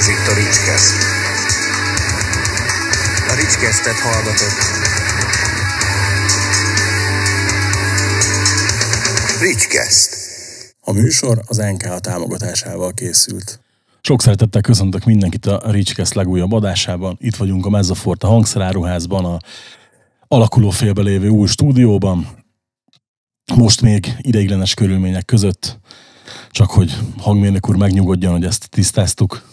Ez itt a Ricskeszt. A Ricskesztet hallgatott. Ricskeszt. A műsor az NKA támogatásával készült. Sok szeretettel köszöntök mindenkit a Ricskeszt legújabb adásában. Itt vagyunk a Mezzaforta hangszeráruházban, a alakuló félbe lévő új stúdióban. Most még ideiglenes körülmények között, csak hogy hangmérnök úr megnyugodjon, hogy ezt tisztáztuk.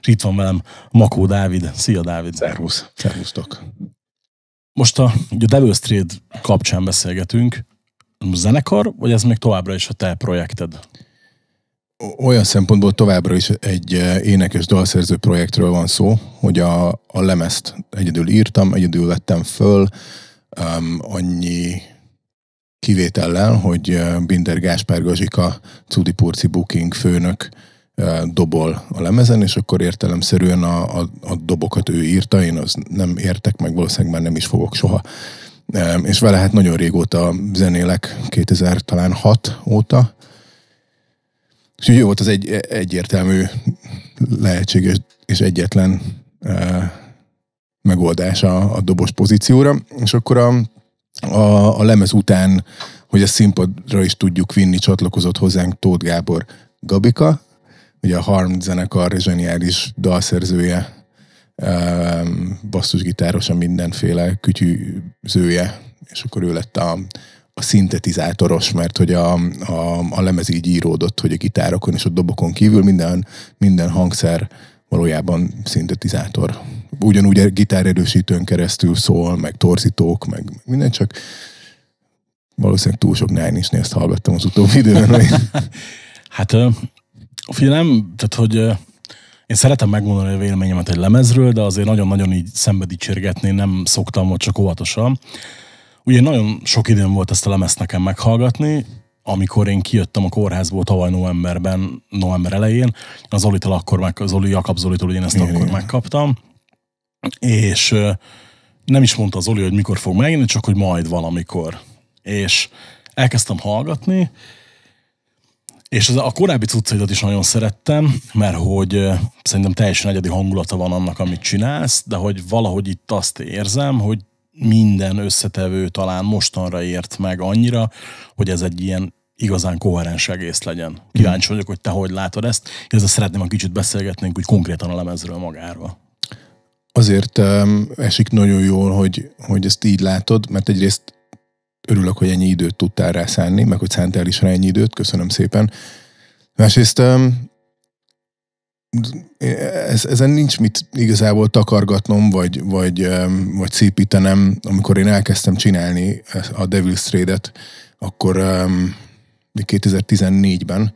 És itt van velem Makó Dávid. Szia Dávid! Szervusz! Szervusztok! Most a, ugye a Devil's Trade kapcsán beszélgetünk. Zenekar, vagy ez még továbbra is a te projekted? Olyan szempontból továbbra is egy eh, énekes dalszerző projektről van szó, hogy a, a lemezt egyedül írtam, egyedül vettem föl, um, annyi kivétellel, hogy eh, Binder Gáspár Gazsika, Cudi Purci Booking főnök dobol a lemezen, és akkor értelemszerűen a, a, a dobokat ő írta, én az nem értek, meg valószínűleg már nem is fogok soha. És vele hát nagyon régóta zenélek, 2000 talán 6 óta. És jó volt az egy, egyértelmű lehetséges és egyetlen megoldás a, a dobos pozícióra, és akkor a, a, a lemez után, hogy a színpadra is tudjuk vinni, csatlakozott hozzánk Tóth Gábor Gabika, ugye a Harm zenekar zseniális dalszerzője, basszusgitárosa mindenféle kütyűzője, és akkor ő lett a, a szintetizátoros, mert hogy a, a, a lemez így íródott, hogy a gitárokon és a dobokon kívül minden, minden hangszer valójában szintetizátor. Ugyanúgy a gitárerősítőn keresztül szól, meg torzítók, meg minden, csak valószínűleg túl sok nájnisnél ezt hallgattam az utóbbi időben. hát Figyelj, nem, tehát hogy én szeretem megmondani a véleményemet egy lemezről, de azért nagyon-nagyon így szembe dicsérgetni nem szoktam, vagy csak óvatosan. Ugye nagyon sok időm volt ezt a lemezt nekem meghallgatni, amikor én kijöttem a kórházból tavaly novemberben, november elején, az oli akkor meg, az Oli Jakab Zolitól, én ezt igen, akkor igen. megkaptam, és nem is mondta az Oli, hogy mikor fog megjönni, csak hogy majd valamikor. És elkezdtem hallgatni, és az a korábbi cuccaidat is nagyon szerettem, mert hogy szerintem teljesen egyedi hangulata van annak, amit csinálsz, de hogy valahogy itt azt érzem, hogy minden összetevő talán mostanra ért meg annyira, hogy ez egy ilyen igazán koherens egész legyen. Kíváncsi vagyok, hogy te hogy látod ezt, a szeretném, ha kicsit beszélgetnénk úgy konkrétan a lemezről magáról. Azért um, esik nagyon jól, hogy, hogy ezt így látod, mert egyrészt örülök, hogy ennyi időt tudtál rá szánni, meg hogy szántál is rá ennyi időt, köszönöm szépen. Másrészt ez, ezen nincs mit igazából takargatnom, vagy, vagy, vagy szépítenem. Amikor én elkezdtem csinálni a Devil's Trade-et, akkor 2014-ben,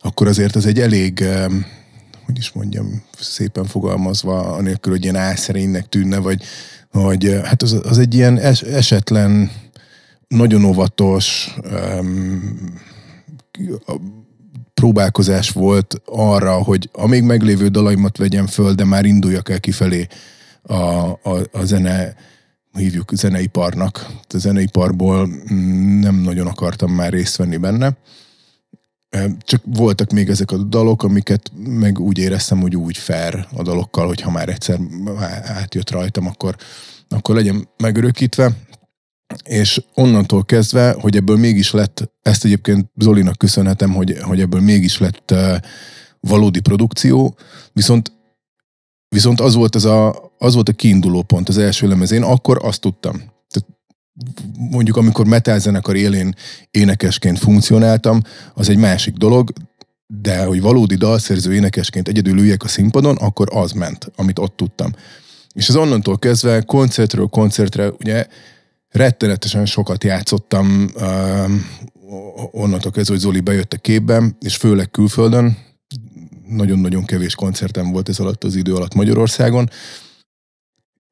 akkor azért ez egy elég, hogy is mondjam, szépen fogalmazva, anélkül, hogy ilyen álszerénynek tűnne, vagy, vagy hát az, az egy ilyen es, esetlen nagyon óvatos um, próbálkozás volt arra, hogy a még meglévő dalaimat vegyem föl, de már induljak el kifelé a, a, a zene hívjuk zeneiparnak. A zeneiparból mm, nem nagyon akartam már részt venni benne. Csak voltak még ezek a dalok, amiket meg úgy éreztem, hogy úgy fair a dalokkal, hogy ha már egyszer átjött rajtam, akkor, akkor legyen megörökítve és onnantól kezdve, hogy ebből mégis lett, ezt egyébként Zolinak köszönhetem, hogy, hogy ebből mégis lett valódi produkció, viszont Viszont az volt, ez a, az volt a kiinduló pont az első lemezén, akkor azt tudtam. Tehát mondjuk amikor metalzenekar élén énekesként funkcionáltam, az egy másik dolog, de hogy valódi dalszerző énekesként egyedül üljek a színpadon, akkor az ment, amit ott tudtam. És az onnantól kezdve koncertről koncertre, ugye rettenetesen sokat játszottam um, onnantól kezdve, hogy Zoli bejött a képben, és főleg külföldön, nagyon-nagyon kevés koncertem volt ez alatt az idő alatt Magyarországon,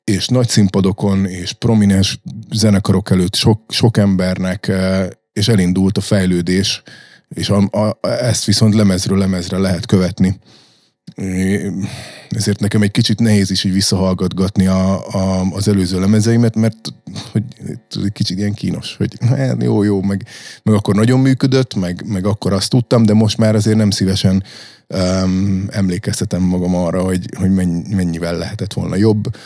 és nagy színpadokon, és prominens zenekarok előtt sok, sok embernek, uh, és elindult a fejlődés, és a, a, ezt viszont lemezről lemezre lehet követni ezért nekem egy kicsit nehéz is így visszahallgatgatni a, a, az előző lemezeimet, mert hogy, egy kicsit ilyen kínos, hogy hát jó, jó, meg, meg akkor nagyon működött, meg, meg akkor azt tudtam, de most már azért nem szívesen um, emlékeztetem magam arra, hogy, hogy mennyivel lehetett volna jobb,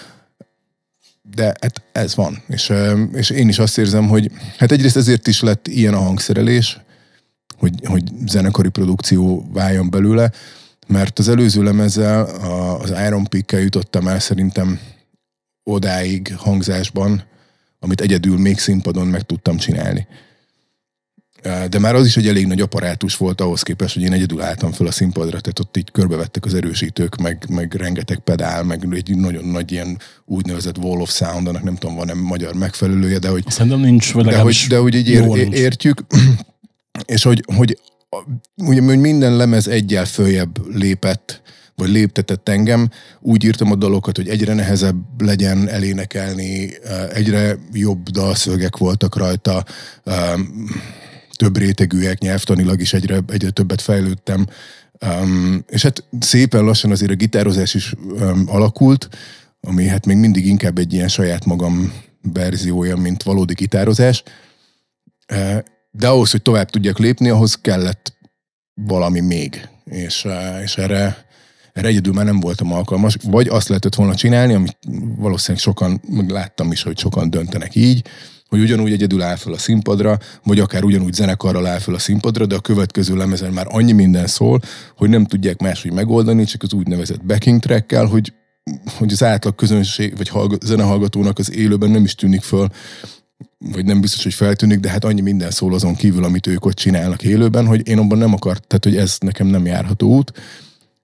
de hát ez van, és, um, és én is azt érzem, hogy hát egyrészt ezért is lett ilyen a hangszerelés, hogy, hogy zenekari produkció váljon belőle, mert az előző lemezzel, az Iron peak jutottam el szerintem odáig hangzásban, amit egyedül még színpadon meg tudtam csinálni. De már az is egy elég nagy apparátus volt ahhoz képest, hogy én egyedül álltam fel a színpadra, tehát ott így körbevettek az erősítők, meg, meg rengeteg pedál, meg egy nagyon nagy ilyen úgynevezett wall of sound, annak nem tudom, van-e magyar megfelelője, de hogy... Szerintem nincs, vagy de hogy, de hogy így ér, értjük, és hogy, hogy ugye minden lemez egyel följebb lépett, vagy léptetett engem. Úgy írtam a dalokat, hogy egyre nehezebb legyen elénekelni, eh, egyre jobb dalszövegek voltak rajta, eh, több rétegűek nyelvtanilag is egyre, egyre többet fejlődtem. Eh, és hát szépen lassan azért a gitározás is alakult, ami hát még mindig inkább egy ilyen saját magam verziója, mint valódi gitározás de ahhoz, hogy tovább tudjak lépni, ahhoz kellett valami még. És, eh, és erre, erre egyedül már nem voltam alkalmas, vagy azt lehetett volna csinálni, amit valószínűleg sokan, láttam is, hogy sokan döntenek így, hogy ugyanúgy egyedül áll fel a színpadra, vagy akár ugyanúgy zenekarral áll fel a színpadra, de a következő lemezen már annyi minden szól, hogy nem tudják máshogy megoldani, csak az úgynevezett backing trackkel, hogy hogy az átlag közönség, vagy hallg- zenehallgatónak az élőben nem is tűnik föl vagy nem biztos, hogy feltűnik, de hát annyi minden szól azon kívül, amit ők ott csinálnak élőben, hogy én abban nem akart, tehát hogy ez nekem nem járható út,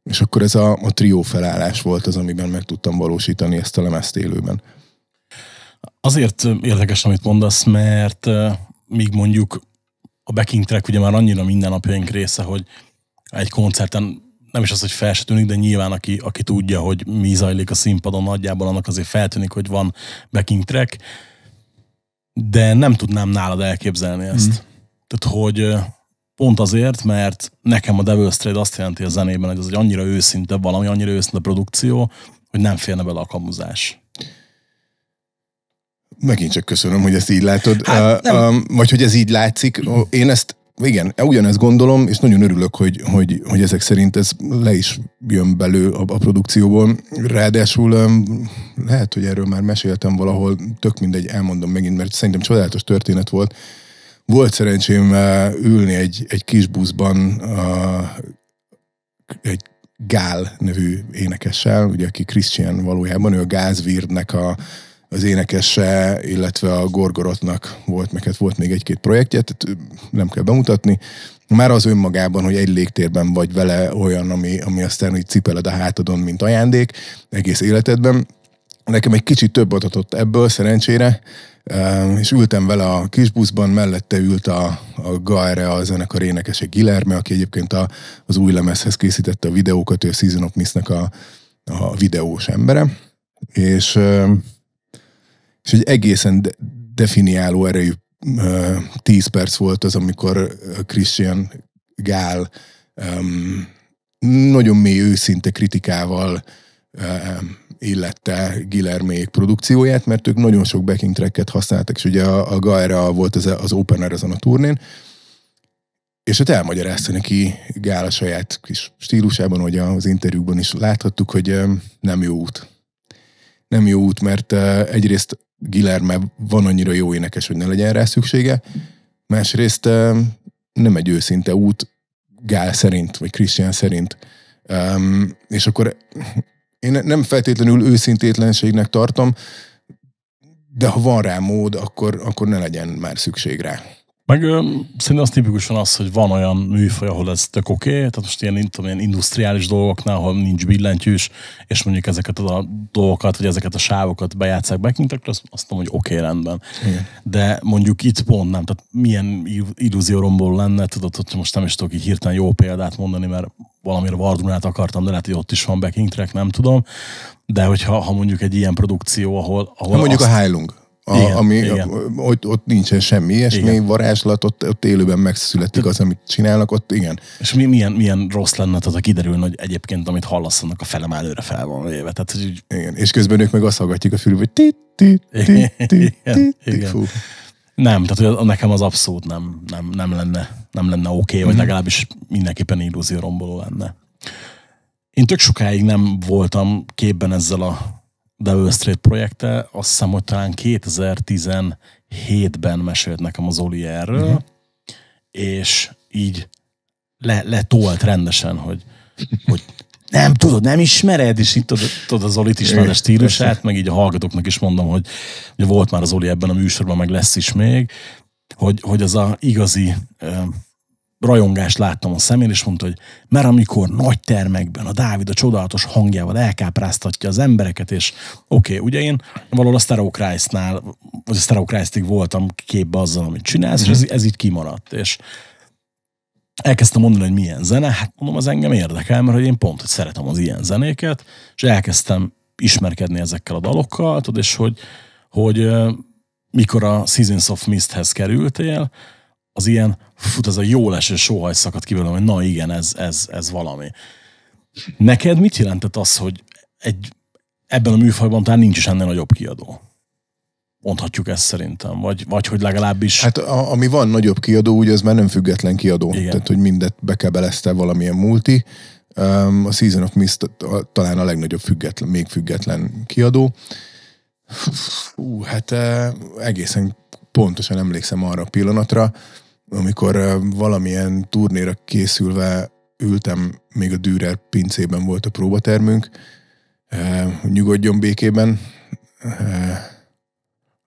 és akkor ez a, a trió felállás volt az, amiben meg tudtam valósítani ezt a lemezt élőben. Azért érdekes, amit mondasz, mert még mondjuk a backing track ugye már annyira minden napjaink része, hogy egy koncerten nem is az, hogy fel se tűnik, de nyilván aki, aki tudja, hogy mi zajlik a színpadon, nagyjából annak azért feltűnik, hogy van backing track de nem tudnám nálad elképzelni ezt. Mm. Tehát, hogy pont azért, mert nekem a Devil's Trade azt jelenti a zenében, hogy ez egy annyira őszinte valami, annyira őszinte produkció, hogy nem félne bele a kamuzás. Megint csak köszönöm, hogy ezt így látod, hát, uh, vagy hogy ez így látszik. Én ezt igen, ugyanezt gondolom, és nagyon örülök, hogy, hogy, hogy ezek szerint ez le is jön belő a, a produkcióból. Ráadásul lehet, hogy erről már meséltem valahol, tök mindegy, elmondom megint, mert szerintem csodálatos történet volt. Volt szerencsém ülni egy, egy kis buszban a, egy Gál nevű énekessel, ugye aki Christian valójában, ő a Gázvirdnek a, az énekese, illetve a Gorgorotnak volt, meg hát volt még egy-két projektje, tehát nem kell bemutatni. Már az önmagában, hogy egy légtérben vagy vele olyan, ami, ami aztán így cipeled a hátadon, mint ajándék egész életedben. Nekem egy kicsit több adatott ebből szerencsére, és ültem vele a kis buszban, mellette ült a, a Gaere, a zenekar énekese Gilerme, aki egyébként a, az új lemezhez készítette a videókat, ő a Season of a, a videós embere. És és egy egészen de- definiáló erejű tíz perc volt az, amikor Christian Gál um, nagyon mély őszinte kritikával um, illette Gilermék produkcióját, mert ők nagyon sok backing tracket használtak, és ugye a, a Gaera volt az, az opener azon a turnén, és ott hát elmagyarázta neki Gál a saját kis stílusában, hogy az interjúban is láthattuk, hogy nem jó út. Nem jó út, mert egyrészt mert van annyira jó énekes, hogy ne legyen rá szüksége. Másrészt nem egy őszinte út Gál szerint, vagy Christian szerint. és akkor én nem feltétlenül őszintétlenségnek tartom, de ha van rá mód, akkor, akkor ne legyen már szükség rá. Meg szerintem az tipikusan az, hogy van olyan műfaj, ahol ez tök oké, okay, tehát most ilyen, nem tudom, ilyen industriális dolgoknál, ahol nincs billentyűs, és mondjuk ezeket a dolgokat, vagy ezeket a sávokat bejátszák backintekre, azt, azt mondom, hogy oké, okay, rendben. Igen. De mondjuk itt pont nem, tehát milyen romból lenne, tudod, hogy most nem is tudok így hirtelen jó példát mondani, mert valamire Vardunát akartam, de lehet, hogy ott is van backing track, nem tudom. De hogyha ha mondjuk egy ilyen produkció, ahol... ahol ha mondjuk azt, a Heilung a, igen, ami, igen. Ott, ott nincsen semmi ilyesmi igen. varázslat, ott, ott élőben megszületik az, amit csinálnak, ott igen. És mi, milyen, milyen rossz lenne, ha kiderülne, hogy egyébként, amit annak a felem előre fel van véve. Tehát, hogy... Igen, és közben ők meg azt hallgatjuk a fülük, hogy ti, ti, ti, ti, ti, ti, fú. Nem, tehát hogy nekem az abszolút nem, nem, nem lenne, nem lenne oké, okay, vagy mm-hmm. legalábbis mindenképpen illúzió romboló lenne. Én tök sokáig nem voltam képben ezzel a Devil Street projekte, azt hiszem, hogy talán 2017-ben mesélt nekem az Oli erről, uh-huh. és így le, letolt rendesen, hogy, hogy nem tudod, nem ismered, és itt tudod, tudod az Olit ismered a stílusát, meg így a hallgatóknak is mondom, hogy hogy volt már az Oli ebben a műsorban, meg lesz is még, hogy, hogy az a igazi rajongást láttam a szemén, és mondta, hogy mert amikor nagy termekben a Dávid a csodálatos hangjával elkápráztatja az embereket, és oké, okay, ugye én valahol a Stereo Christ-nál, vagy a Stereo Christ-ig voltam képbe azzal, amit csinálsz, mm-hmm. és ez, mhm. ez így kimaradt, és elkezdtem mondani, hogy milyen zene, hát mondom, az engem érdekel, mert hogy én pont, hogy szeretem az ilyen zenéket, és elkezdtem ismerkedni ezekkel a dalokkal, tudod, és hogy, hogy mikor a Seasons of Misthez kerültél, az ilyen, fut, az a jó leső sóhaj szakadt ki belőlem, hogy na igen, ez, ez, ez valami. Neked mit jelentett az, hogy egy, ebben a műfajban talán nincs is ennél nagyobb kiadó? Mondhatjuk ezt szerintem, vagy, vagy hogy legalábbis... Hát a, ami van nagyobb kiadó, ugye ez már nem független kiadó. Igen. Tehát, hogy mindet bekebelezte valamilyen multi. Um, a Season of Mist talán a legnagyobb független, még független kiadó. Hú, hát eh, egészen pontosan emlékszem arra a pillanatra, amikor valamilyen turnéra készülve ültem, még a Dürer pincében volt a próbatermünk, hogy nyugodjon békében,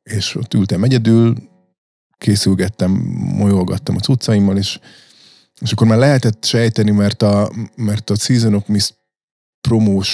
és ott ültem egyedül, készülgettem, molyolgattam a cuccaimmal, és, és akkor már lehetett sejteni, mert a, mert a Season of Mist promós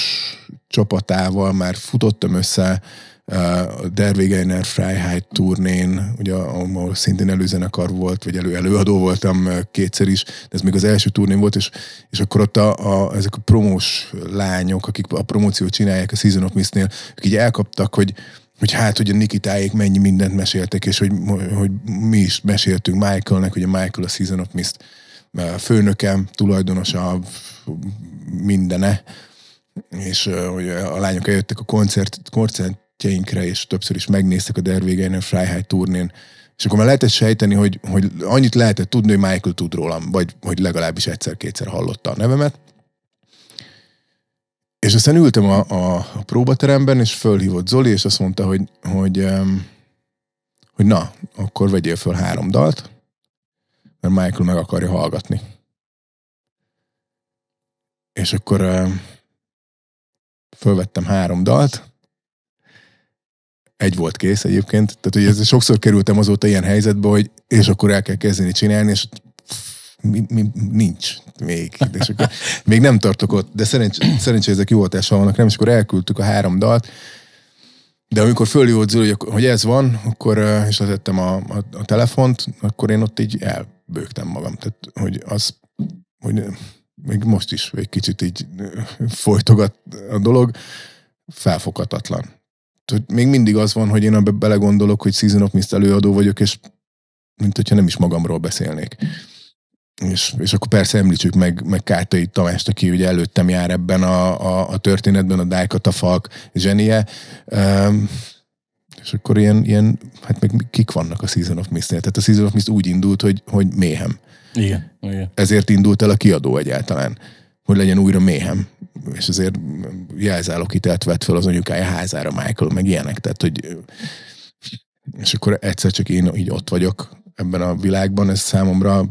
csapatával már futottam össze eh, a Dervégeiner Freiheit turnén, ugye, ahol szintén előzenekar volt, vagy elő előadó voltam eh, kétszer is, de ez még az első turnén volt, és, és akkor ott a, a, ezek a promós lányok, akik a promóciót csinálják a Season of Mist-nél, akik így elkaptak, hogy, hogy hát, hogy a Nikitáék mennyi mindent meséltek, és hogy, hogy mi is meséltünk Michaelnek, hogy a Michael a Season of Mist eh, főnökem, tulajdonosa, mindene, és hogy a lányok eljöttek a koncert, koncertjeinkre, és többször is megnéztek a a Freiheit turnén, és akkor már lehetett sejteni, hogy, hogy annyit lehetett tudni, hogy Michael tud rólam, vagy hogy legalábbis egyszer-kétszer hallotta a nevemet. És aztán ültem a, a, a próbateremben, és fölhívott Zoli, és azt mondta, hogy, hogy, hogy, hogy na, akkor vegyél föl három dalt, mert Michael meg akarja hallgatni. És akkor fölvettem három dalt, egy volt kész egyébként, tehát ugye ez sokszor kerültem azóta ilyen helyzetbe, hogy és akkor el kell kezdeni csinálni, és mi, mi, nincs még. De és akkor még nem tartok ott, de szerencs, szerencsé ezek jó hatással vannak, nem? És akkor elküldtük a három dalt, de amikor fölhívott Zoli, hogy ez van, akkor, eh, és letettem a, a, a telefont, akkor én ott így elbőgtem magam. Tehát, hogy az, hogy még most is egy kicsit így folytogat a dolog, felfoghatatlan. még mindig az van, hogy én abba belegondolok, hogy Season of Mist előadó vagyok, és mint hogyha nem is magamról beszélnék. És, és akkor persze említsük meg, meg Kártai Tamást, aki ugye előttem jár ebben a, a, a történetben, a Dájkata Falk zsenie. Um, és akkor ilyen, ilyen, hát meg kik vannak a Season of Mist-nél? Tehát a Season of Mist úgy indult, hogy, hogy méhem. Igen, igen. Ezért indult el a kiadó egyáltalán, hogy legyen újra méhem. És azért jelzálok hitelt vett fel az anyukája házára Michael, meg ilyenek. Tehát, hogy és akkor egyszer csak én így ott vagyok ebben a világban, ez számomra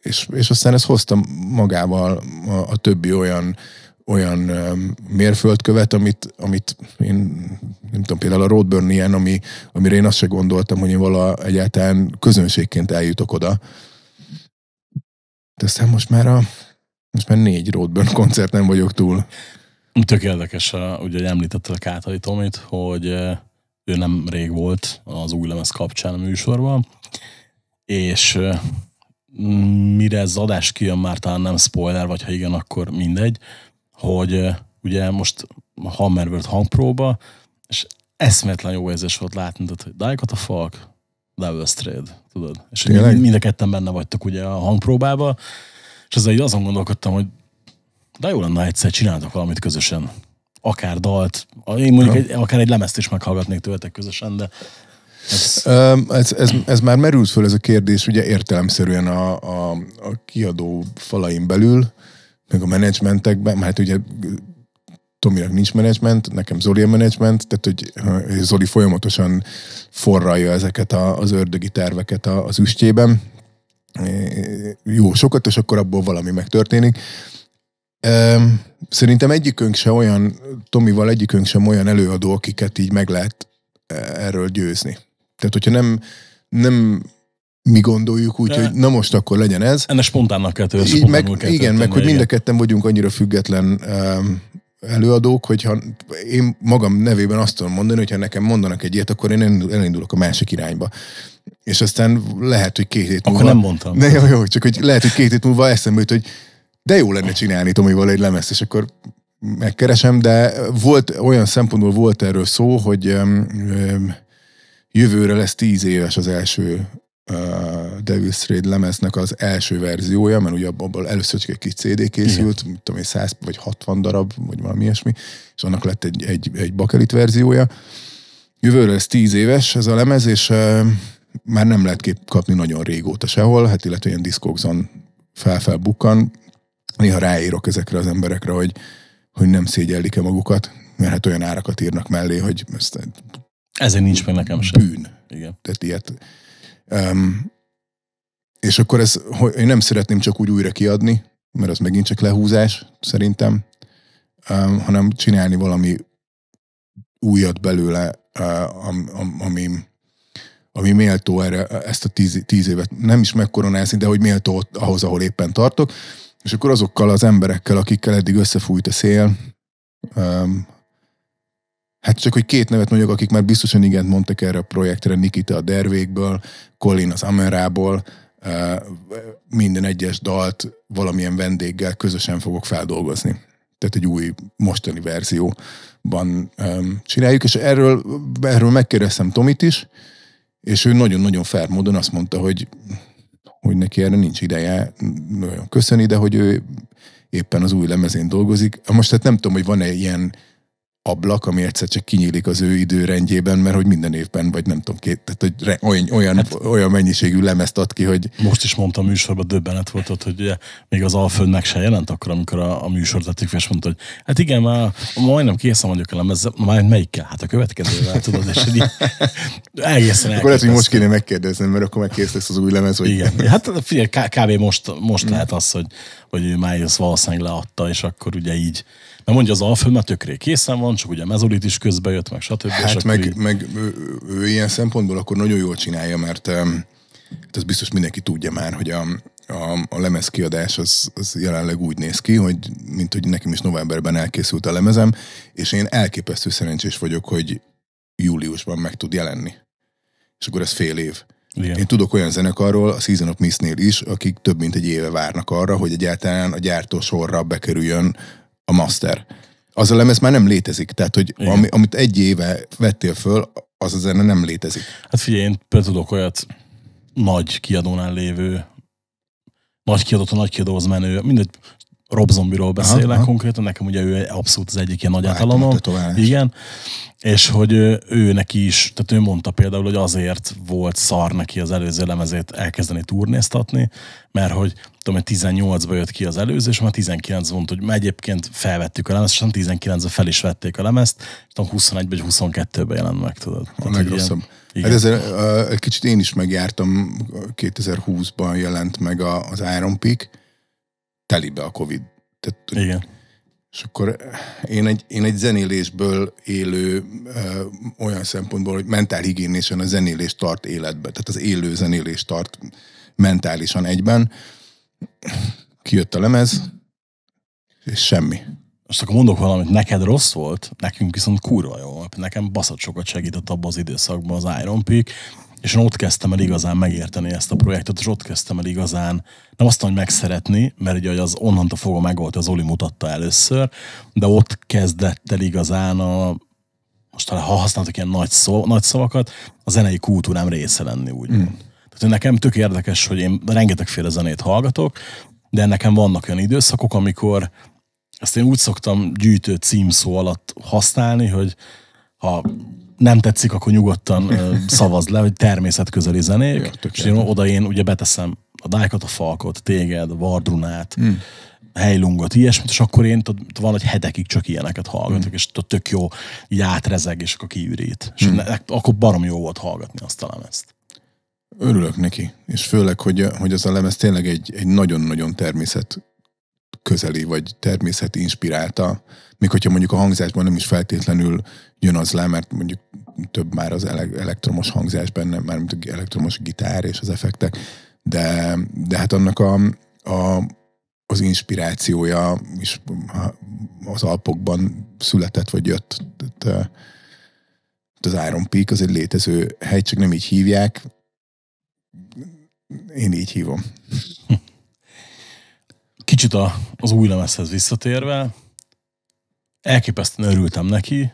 és, és aztán ez hozta magával a, a többi olyan olyan um, mérföldkövet, amit, amit én nem tudom, például a Roadburn ilyen, ami, amire én azt se gondoltam, hogy én vala egyáltalán közönségként eljutok oda, de aztán most már a most már négy Roadburn koncerten vagyok túl. Tök érdekes, ugye a Kátai Tomit, hogy ő nem rég volt az új lemez kapcsán a műsorban, és mire ez adás kijön, már talán nem spoiler, vagy ha igen, akkor mindegy, hogy ugye most Hammer World hangpróba, és eszmetlen jó érzés volt látni, tehát, hogy Dyke a Falk, Level Trade, tudod? És Tényleg? mind, mind a ketten benne vagytok ugye a hangpróbába, és ezzel így azon gondolkodtam, hogy de jó lenne, egyszer csináltak valamit közösen. Akár dalt, én mondjuk egy, akár egy lemezt is meghallgatnék tőletek közösen, de ez... Ez, ez, ez már merült föl ez a kérdés, ugye értelemszerűen a, a, a kiadó falain belül, meg a menedzsmentekben, hát ugye Tominak nincs menedzsment, nekem Zoli a menedzsment, tehát hogy Zoli folyamatosan forralja ezeket a, az ördögi terveket az üstjében. Jó sokat, és akkor abból valami megtörténik. Szerintem egyikünk sem olyan, Tomival egyikünk sem olyan előadó, akiket így meg lehet e, erről győzni. Tehát, hogyha nem, nem mi gondoljuk, úgy, hogy na most akkor legyen ez. Ennek spontánnak kell tőle, meg, kell Igen, meg hogy mind a ketten vagyunk annyira független előadók, hogyha én magam nevében azt tudom mondani, hogyha nekem mondanak egy ilyet, akkor én elindulok a másik irányba. És aztán lehet, hogy két hét múlva... Akkor nem mondtam. Ne, jó, jó, csak hogy lehet, hogy két hét múlva eszembe jut, hogy de jó lenne csinálni Tomival egy lemezt, és akkor megkeresem, de volt olyan szempontból volt erről szó, hogy jövőre lesz tíz éves az első Devil's Raid lemeznek az első verziója, mert ugye abból először csak egy kis CD készült, Igen. mit tudom én, 100 vagy 60 darab, vagy valami ilyesmi, és annak lett egy, egy, egy bakelit verziója. Jövőre ez 10 éves ez a lemez, és uh, már nem lehet kép kapni nagyon régóta sehol, hát illetve ilyen felfel bukkan. Néha ráírok ezekre az emberekre, hogy, hogy nem szégyellik-e magukat, mert hát olyan árakat írnak mellé, hogy ezt... ezért nincs meg nekem sem. Bűn. Igen. Tehát ilyet Um, és akkor ez, hogy én nem szeretném csak úgy újra kiadni, mert az megint csak lehúzás, szerintem, um, hanem csinálni valami újat belőle, uh, am, am, ami, ami méltó erre, ezt a tíz, tíz évet nem is megkoronázni, de hogy méltó ott, ahhoz, ahol éppen tartok. És akkor azokkal az emberekkel, akikkel eddig összefújt a szél, um, Hát csak, hogy két nevet mondjak, akik már biztosan igent mondtak erre a projektre, Nikita a Dervékből, Colin az Amerából, minden egyes dalt valamilyen vendéggel közösen fogok feldolgozni. Tehát egy új mostani verzióban csináljuk, és erről, erről megkérdeztem Tomit is, és ő nagyon-nagyon fair módon azt mondta, hogy, hogy neki erre nincs ideje, nagyon köszöni, de hogy ő éppen az új lemezén dolgozik. Most hát nem tudom, hogy van-e ilyen ablak, ami egyszer csak kinyílik az ő időrendjében, mert hogy minden évben, vagy nem tudom, két, tehát hogy re, olyan, olyan, hát, olyan mennyiségű lemezt ad ki, hogy... Most is mondtam a műsorban, döbbenet volt ott, hogy ugye, még az Alföld meg se jelent akkor, amikor a, a műsort vették és mondta, hogy hát igen, már majdnem készen vagyok a lemez, már melyikkel? Hát a következővel, tudod, és így egészen Akkor lehet, hogy most kéne megkérdezni, mert akkor már kész lesz az új lemez. Vagy... Igen, hát figyelj, kb. most, most lehet az, hogy, hogy Miles valószínűleg leadta, és akkor ugye így mert mondja az Alföld már tökré készen van, csak ugye a mezolit is közbe jött, meg stb. Hát meg, így... meg ő, ő, ilyen szempontból akkor nagyon jól csinálja, mert hát ez biztos mindenki tudja már, hogy a, a, a lemezkiadás az, az jelenleg úgy néz ki, hogy mint hogy nekem is novemberben elkészült a lemezem, és én elképesztő szerencsés vagyok, hogy júliusban meg tud jelenni. És akkor ez fél év. Igen. Én tudok olyan zenekarról, a Season of Miss-nél is, akik több mint egy éve várnak arra, hogy egyáltalán a gyártósorra bekerüljön a master. Az a lemez már nem létezik, tehát hogy ami, amit egy éve vettél föl, az a zene nem létezik. Hát figyelj, én tudok olyat nagy kiadónál lévő, nagy a nagy kiadóhoz menő, mindegy, Rob Zombiról beszélek aha, aha. konkrétan, nekem ugye ő abszolút az egyik ilyen nagy általánom. Igen. És hogy ő, ő neki is, tehát ő mondta például, hogy azért volt szar neki az előző lemezét elkezdeni turnéztatni, mert hogy tudom, hogy 18-ba jött ki az előző, és már 19 volt, hogy mert egyébként felvettük a lemezt, és 19-ben fel is vették a lemezt, és 21 vagy 22-ben jelent meg, tudod. A Hát ezzel uh, egy kicsit én is megjártam, 2020-ban jelent meg a, az Iron Peak, telibe a Covid. Tehát, Igen. És akkor én egy, én egy zenélésből élő ö, olyan szempontból, hogy mentálhigiénésen a zenélés tart életbe, tehát az élő zenélés tart mentálisan egyben. Kijött a lemez, és semmi. Most akkor mondok valamit, neked rossz volt, nekünk viszont kurva jó. Nekem baszat sokat segített abban az időszakban az Iron Peak, és én ott kezdtem el igazán megérteni ezt a projektet, és ott kezdtem el igazán, nem azt hogy megszeretni, mert ugye az onnantól fogva megvolt, az Oli mutatta először, de ott kezdett el igazán a, most ha használtak ilyen nagy, szó, nagy szavakat, a zenei kultúrám része lenni, úgy. Mm. Tehát nekem tök érdekes, hogy én rengetegféle zenét hallgatok, de nekem vannak olyan időszakok, amikor ezt én úgy szoktam gyűjtő címszó alatt használni, hogy ha nem tetszik, akkor nyugodtan szavazd le, hogy természetközeli zenék. Ja, és én oda én ugye beteszem a Dájkat, a Falkot, téged, Vardrunát, hmm. Heilungot, ilyesmit, és akkor én tud, van, hogy hetekig csak ilyeneket hallgatok, hmm. és tud, tök jó, így átrezeg, és akkor kiürít. És hmm. ne, hát akkor barom jó volt hallgatni azt a lemezt. Örülök neki, és főleg, hogy, hogy az a lemez tényleg egy, egy nagyon-nagyon természet közeli, vagy természet inspirálta még hogyha mondjuk a hangzásban nem is feltétlenül jön az le, mert mondjuk több már az elektromos hangzás benne, már mint elektromos gitár és az effektek, de, de hát annak a, a, az inspirációja is az Alpokban született, vagy jött. Tehát, az Iron Peak az egy létező hely, csak nem így hívják. Én így hívom. Kicsit a, az új lemezhez visszatérve, elképesztően örültem neki,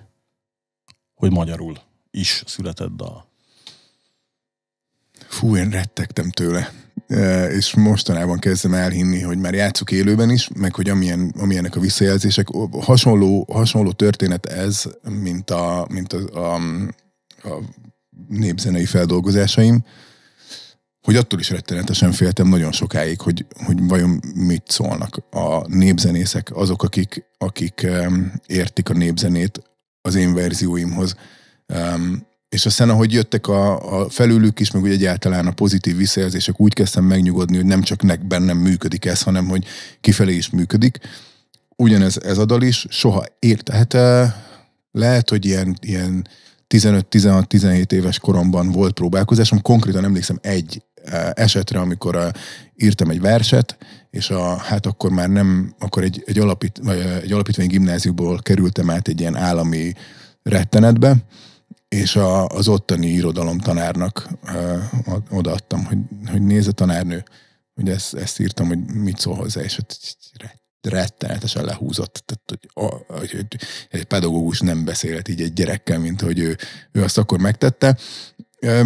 hogy magyarul is született dal. Fú, én rettegtem tőle. E, és mostanában kezdem elhinni, hogy már játszuk élőben is, meg hogy amilyen, amilyenek a visszajelzések. Hasonló, hasonló történet ez, mint a, mint a, a, a népzenei feldolgozásaim hogy attól is rettenetesen féltem nagyon sokáig, hogy, hogy vajon mit szólnak a népzenészek, azok, akik, akik um, értik a népzenét az én verzióimhoz. Um, és aztán, ahogy jöttek a, a felülük is, meg úgy egyáltalán a pozitív visszajelzések, úgy kezdtem megnyugodni, hogy nem csak nek bennem működik ez, hanem hogy kifelé is működik. Ugyanez ez a dal is, soha ért. Hát eh, lehet, hogy ilyen, ilyen 15-16-17 éves koromban volt próbálkozásom, konkrétan emlékszem egy Eh, esetre, amikor a, eh, írtam egy verset, és a, hát akkor már nem, akkor egy, egy, alapít, vagy eh, egy alapítvány gimnáziumból kerültem át egy ilyen állami rettenetbe, és a, az ottani irodalomtanárnak a, odaadtam, hogy, hogy nézze tanárnő, hogy ezt, ezt írtam, hogy mit szól hozzá, és rettenetesen lehúzott. Tehát, hogy, a, hogy egy pedagógus nem beszélhet így egy gyerekkel, mint hogy ő, ő azt akkor megtette,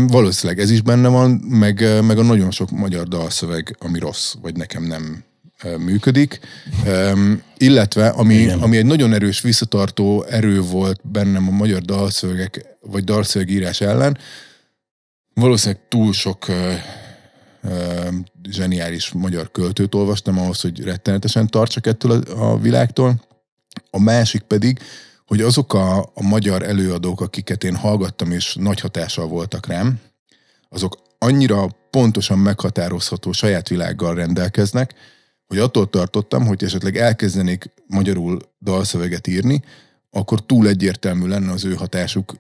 Valószínűleg ez is benne van, meg, eh, meg a nagyon sok magyar dalszöveg, ami rossz, vagy nekem nem eh, működik, um, illetve ami, ami egy nagyon erős visszatartó erő volt bennem a magyar dalszövegek, vagy dalszövegírás ellen, valószínűleg túl sok uh, uh, zseniális magyar költőt olvastam ahhoz, hogy rettenetesen tartsak ettől a, a világtól. A másik pedig, hogy azok a, a magyar előadók, akiket én hallgattam, és nagy hatással voltak rám, azok annyira pontosan meghatározható saját világgal rendelkeznek, hogy attól tartottam, hogy esetleg elkezdenék magyarul dalszöveget írni, akkor túl egyértelmű lenne az ő hatásuk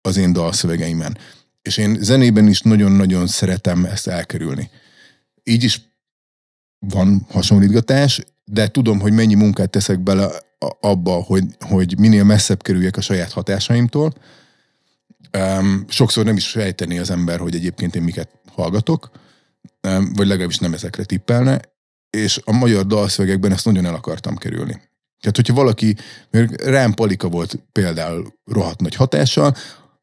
az én dalszövegeimen. És én zenében is nagyon-nagyon szeretem ezt elkerülni. Így is van hasonlítgatás, de tudom, hogy mennyi munkát teszek bele abba, hogy, hogy minél messzebb kerüljek a saját hatásaimtól. Um, sokszor nem is sejteni az ember, hogy egyébként én miket hallgatok, um, vagy legalábbis nem ezekre tippelne, és a magyar dalszövegekben ezt nagyon el akartam kerülni. Tehát, hogyha valaki, mert rám Palika volt például rohadt nagy hatással,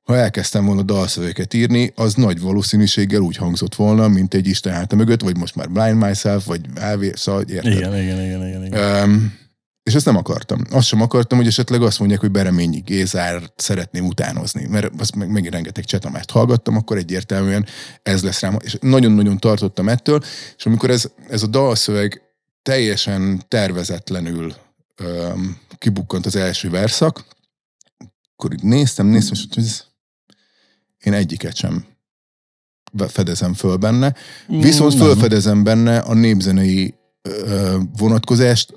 ha elkezdtem volna dalszövegeket írni, az nagy valószínűséggel úgy hangzott volna, mint egy Isten háta mögött, vagy most már Blind Myself, vagy elvész szóval érted? Igen, igen, igen, igen. igen. Um, és ezt nem akartam. Azt sem akartam, hogy esetleg azt mondják, hogy Bereményi Gézárt szeretném utánozni, mert azt meg, megint rengeteg csetamást hallgattam, akkor egyértelműen ez lesz rám. És nagyon-nagyon tartottam ettől, és amikor ez, ez a dalszöveg teljesen tervezetlenül um, kibukkant az első verszak, akkor így néztem, néztem, és ez, én egyiket sem fedezem föl benne. Mm, Viszont fölfedezem benne a népzenei vonatkozást,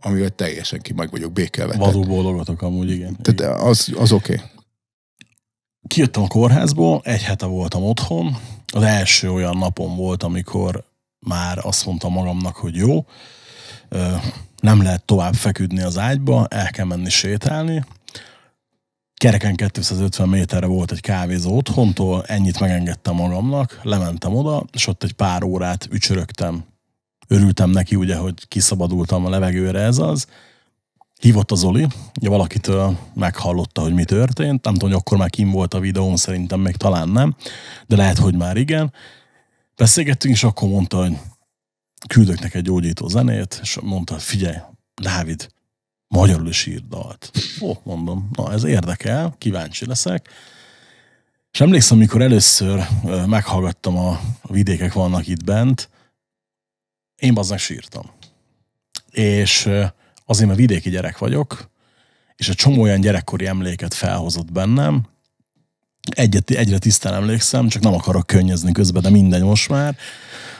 amivel teljesen ki meg vagyok békelve. Vadul bólogatok amúgy, igen. Tehát az, az oké. Okay. Kijöttem a kórházból, egy hete voltam otthon. Az első olyan napom volt, amikor már azt mondtam magamnak, hogy jó, nem lehet tovább feküdni az ágyba, el kell menni sétálni. Kereken 250 méterre volt egy kávézó otthontól, ennyit megengedtem magamnak, lementem oda, és ott egy pár órát ücsörögtem örültem neki, ugye, hogy kiszabadultam a levegőre, ez az. Hívott az Oli, ugye valakitől meghallotta, hogy mi történt, nem tudom, hogy akkor már kim volt a videón, szerintem még talán nem, de lehet, hogy már igen. Beszélgettünk, és akkor mondta, hogy küldök neked gyógyító zenét, és mondta, figyelj, Dávid, magyarul is írt dalt. Ó, mondom, na ez érdekel, kíváncsi leszek. És emlékszem, mikor először meghallgattam a vidékek vannak itt bent, én bazzán sírtam. És azért, mert vidéki gyerek vagyok, és egy csomó olyan gyerekkori emléket felhozott bennem, Egyet, egyre tisztán emlékszem, csak nem akarok könnyezni közben, de mindegy most már,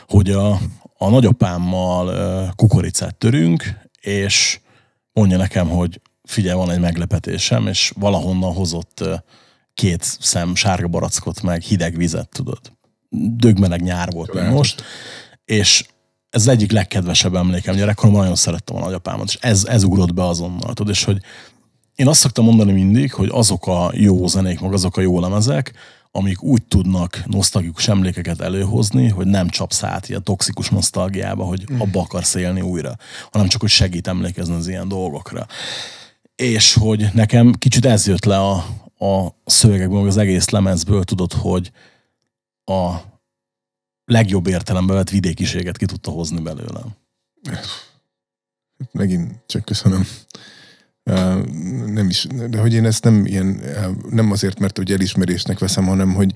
hogy a, a nagyapámmal kukoricát törünk, és mondja nekem, hogy figyelj, van egy meglepetésem, és valahonnan hozott két szem sárga barackot, meg hideg vizet, tudod. Dögmeleg nyár volt Jó, most, és ez az egyik legkedvesebb emlékem. Gyerekkoromban nagyon szerettem a nagyapámat, és ez, ez ugrott be azonnal. Tudod, és hogy én azt szoktam mondani mindig, hogy azok a jó zenék, meg azok a jó lemezek, amik úgy tudnak nosztalgikus emlékeket előhozni, hogy nem csapsz át ilyen toxikus nosztalgiába, hogy mm. abba akarsz élni újra, hanem csak, hogy segít emlékezni az ilyen dolgokra. És hogy nekem kicsit ez jött le a, a szövegekből, meg az egész lemezből, tudod, hogy a legjobb értelemben vett vidékiséget ki tudta hozni belőlem. Megint csak köszönöm. nem is, de hogy én ezt nem ilyen, nem azért, mert hogy elismerésnek veszem, hanem hogy,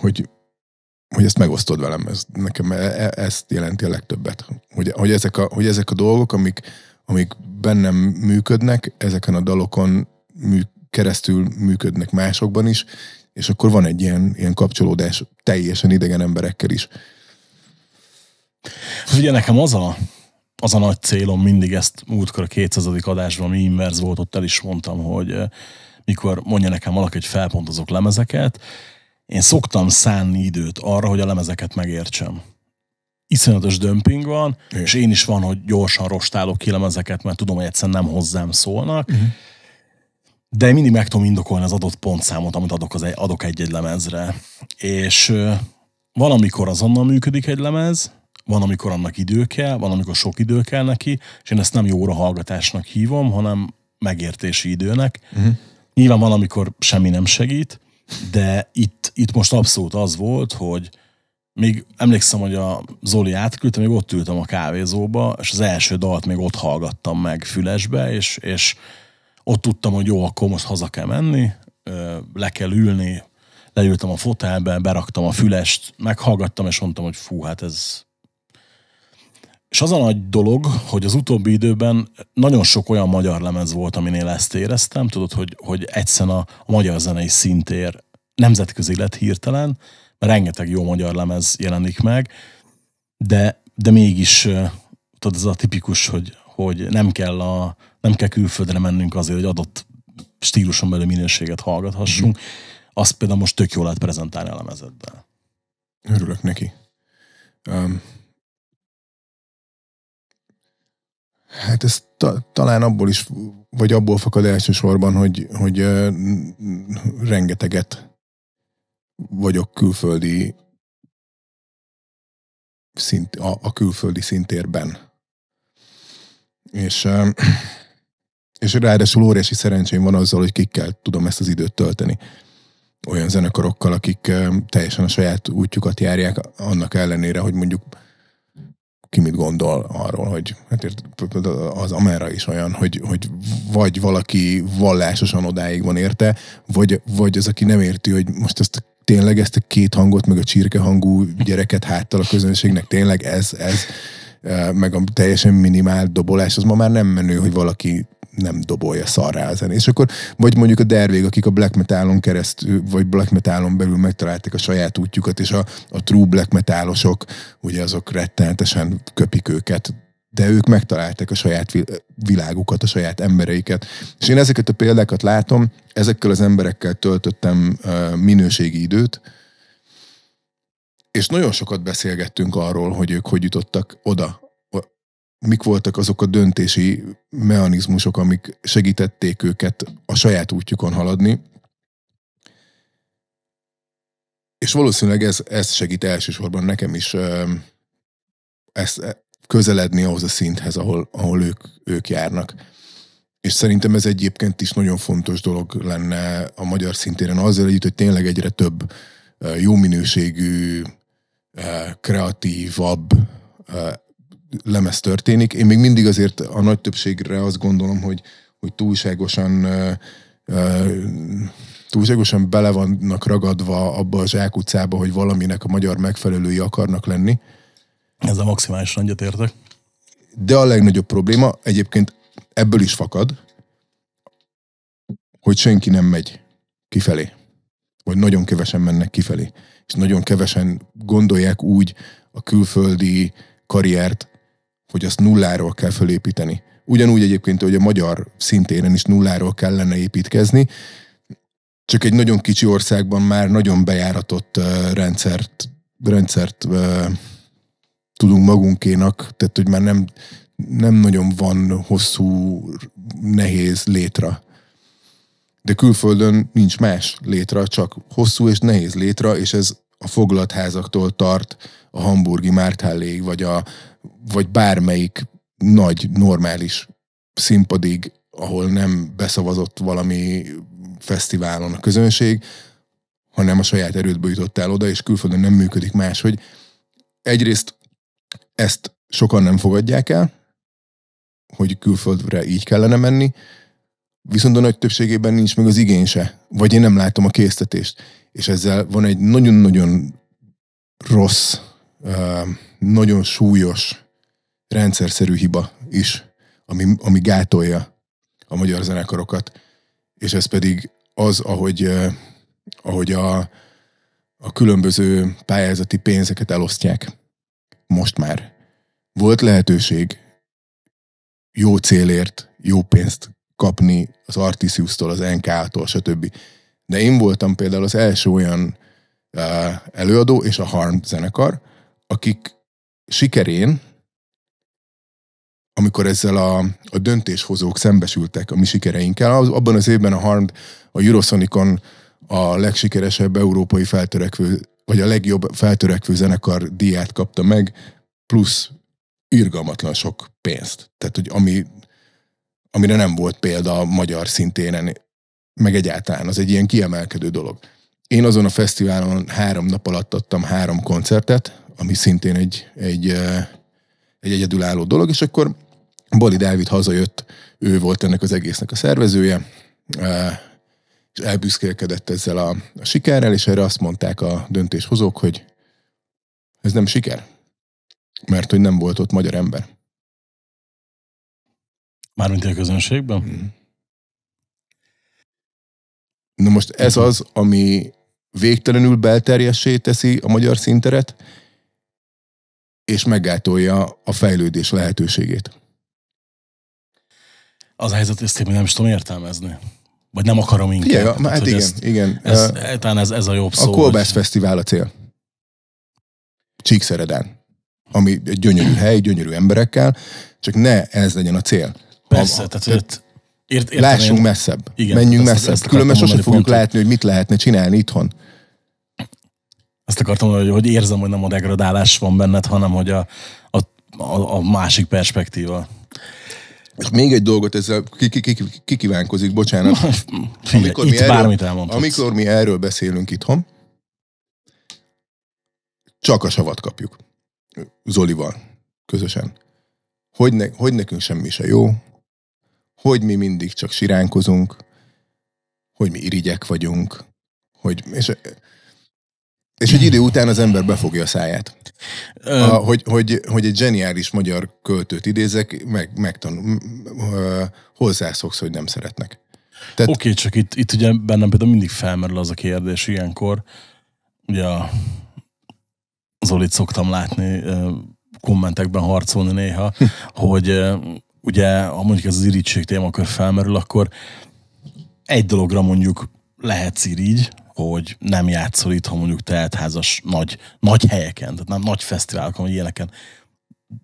hogy, hogy ezt megosztod velem, ez, nekem e, e, ezt jelenti a legtöbbet. Hogy, hogy, ezek, a, hogy ezek a dolgok, amik, amik bennem működnek, ezeken a dalokon mű, keresztül működnek másokban is, és akkor van egy ilyen, ilyen kapcsolódás teljesen idegen emberekkel is. Ugye nekem az a, az a nagy célom mindig ezt múltkor a 200. adásban, ami inverz volt, ott el is mondtam, hogy eh, mikor mondja nekem valaki, hogy felpontozok lemezeket, én szoktam szánni időt arra, hogy a lemezeket megértsem. Iszonyatos dömping van, Igen. és én is van, hogy gyorsan rostálok ki lemezeket, mert tudom, hogy egyszerűen nem hozzám szólnak. Uh-huh de mindig meg tudom indokolni az adott pontszámot, amit adok, az, egy adok egy-egy lemezre. És van, amikor azonnal működik egy lemez, van, amikor annak idő kell, van, amikor sok idő kell neki, és én ezt nem jó hallgatásnak hívom, hanem megértési időnek. Uh-huh. Nyilván van, amikor semmi nem segít, de itt, itt most abszolút az volt, hogy még emlékszem, hogy a Zoli átküldte, még ott ültem a kávézóba, és az első dalt még ott hallgattam meg fülesbe, és, és ott tudtam, hogy jó, akkor most haza kell menni, le kell ülni, leültem a fotelbe, beraktam a fülest, meghallgattam, és mondtam, hogy fú, hát ez... És az a nagy dolog, hogy az utóbbi időben nagyon sok olyan magyar lemez volt, aminél ezt éreztem, tudod, hogy, hogy egyszerűen a, a magyar zenei szintér nemzetközi lett hirtelen, mert rengeteg jó magyar lemez jelenik meg, de, de mégis tudod, ez a tipikus, hogy, hogy nem kell a, nem kell külföldre mennünk azért, hogy adott stíluson belül minőséget hallgathassunk. Mm-hmm. Azt például most tök jól lehet prezentálni a lemezedben. Örülök neki. Um, hát ez ta, talán abból is, vagy abból fakad elsősorban, hogy, hogy uh, rengeteget vagyok külföldi szint, a, a külföldi szintérben. És uh, és ráadásul óriási szerencsém van azzal, hogy kikkel tudom ezt az időt tölteni. Olyan zenekarokkal, akik eh, teljesen a saját útjukat járják, annak ellenére, hogy mondjuk ki mit gondol arról, hogy hát az Amerra is olyan, hogy, hogy vagy valaki vallásosan odáig van érte, vagy, vagy az, aki nem érti, hogy most ezt tényleg ezt a két hangot, meg a csirkehangú gyereket háttal a közönségnek, tényleg ez, ez, eh, meg a teljesen minimál dobolás, az ma már nem menő, hogy valaki nem dobolja szarrá a zenét. És akkor, vagy mondjuk a dervég, akik a black metalon keresztül, vagy black metalon belül megtalálták a saját útjukat, és a, a true black metalosok, ugye azok rettenetesen köpik őket, de ők megtalálták a saját világukat, a saját embereiket. És én ezeket a példákat látom, ezekkel az emberekkel töltöttem minőségi időt, és nagyon sokat beszélgettünk arról, hogy ők hogy jutottak oda, mik voltak azok a döntési mechanizmusok, amik segítették őket a saját útjukon haladni. És valószínűleg ez, ez segít elsősorban nekem is ezt e, közeledni ahhoz a szinthez, ahol, ahol ők, ők járnak. És szerintem ez egyébként is nagyon fontos dolog lenne a magyar szintéren azzal együtt, hogy tényleg egyre több jó minőségű, kreatívabb lemez történik. Én még mindig azért a nagy többségre azt gondolom, hogy, hogy túlságosan túlságosan bele vannak ragadva abba a zsákutcába, hogy valaminek a magyar megfelelői akarnak lenni. Ez a maximális nagyot értek. De a legnagyobb probléma egyébként ebből is fakad, hogy senki nem megy kifelé. Vagy nagyon kevesen mennek kifelé. És nagyon kevesen gondolják úgy a külföldi karriert, hogy azt nulláról kell fölépíteni. Ugyanúgy egyébként, hogy a magyar szintéren is nulláról kellene építkezni, csak egy nagyon kicsi országban már nagyon bejáratott uh, rendszert, rendszert uh, tudunk magunkénak, tehát hogy már nem, nem nagyon van hosszú, nehéz létre. De külföldön nincs más létre, csak hosszú és nehéz létre, és ez a foglatházaktól tart a hamburgi Mártálléig, vagy a, vagy bármelyik nagy, normális színpadig, ahol nem beszavazott valami fesztiválon a közönség, hanem a saját erődből jutottál oda, és külföldön nem működik más, hogy egyrészt ezt sokan nem fogadják el, hogy külföldre így kellene menni, viszont a nagy többségében nincs meg az igény se, vagy én nem látom a késztetést. És ezzel van egy nagyon-nagyon rossz nagyon súlyos rendszerszerű hiba is, ami, ami gátolja a magyar zenekarokat, és ez pedig az, ahogy, ahogy a, a különböző pályázati pénzeket elosztják most már. Volt lehetőség jó célért jó pénzt kapni az artisius az NK-tól, stb. De én voltam például az első olyan uh, előadó és a Harm zenekar, akik sikerén, amikor ezzel a, a döntéshozók szembesültek a mi sikereinkkel, az, abban az évben a Harmed a Eurosonicon a legsikeresebb európai feltörekvő, vagy a legjobb feltörekvő zenekar díját kapta meg, plusz irgalmatlan sok pénzt. Tehát, hogy ami, amire nem volt példa a magyar szintén, meg egyáltalán, az egy ilyen kiemelkedő dolog. Én azon a fesztiválon három nap alatt adtam három koncertet, ami szintén egy, egy, eh, egy egyedülálló dolog, és akkor Bali Dávid hazajött, ő volt ennek az egésznek a szervezője, eh, és elbüszkélkedett ezzel a, a sikerrel, és erre azt mondták a döntéshozók, hogy ez nem siker, mert hogy nem volt ott magyar ember. Mármint a közönségben? Hmm. Na most ez mhm. az, ami végtelenül belterjessé teszi a magyar szinteret, és meggátolja a fejlődés lehetőségét. Az a helyzet, ezt én nem is tudom értelmezni. Vagy nem akarom inkább. Igen, hát, hát igen, ezt, igen. Ez, talán ez, ez a jobb a szó. A Kolbász hogy... Fesztivál a cél. Csíkszeredán. Ami egy gyönyörű hely, gyönyörű emberekkel, csak ne ez legyen a cél. Persze, a, tehát, tehát Ért, értem, Lássunk én... messzebb, igen, menjünk ezt, messzebb. Ezt Különben sosem fogjuk pont, látni, hogy mit lehetne csinálni itthon. Azt akartam mondani, hogy, hogy érzem, hogy nem a degradálás van benned, hanem hogy a, a, a, a másik perspektíva. És még egy dolgot ezzel kikívánkozik, ki, ki, ki bocsánat. Amikor, Itt mi erről, amikor mi erről beszélünk itthon, csak a savat kapjuk. Zolival közösen. Hogy, ne, hogy nekünk semmi se jó, hogy mi mindig csak siránkozunk, hogy mi irigyek vagyunk, hogy, és és egy idő után az ember befogja a száját. Ö... A, hogy, hogy, hogy egy zseniális magyar költőt idézek, meg, megtanul, hozzászoksz, hogy nem szeretnek. Tehát... Oké, okay, csak itt, itt ugye bennem például mindig felmerül az a kérdés ilyenkor. Ugye a Zolit szoktam látni kommentekben harcolni néha, hm. hogy ugye, ha mondjuk ez az irítség témakör felmerül, akkor egy dologra mondjuk lehet irígy, hogy nem játszol ha mondjuk teltházas nagy, nagy helyeken, tehát nem nagy fesztiválokon, vagy ilyeneken.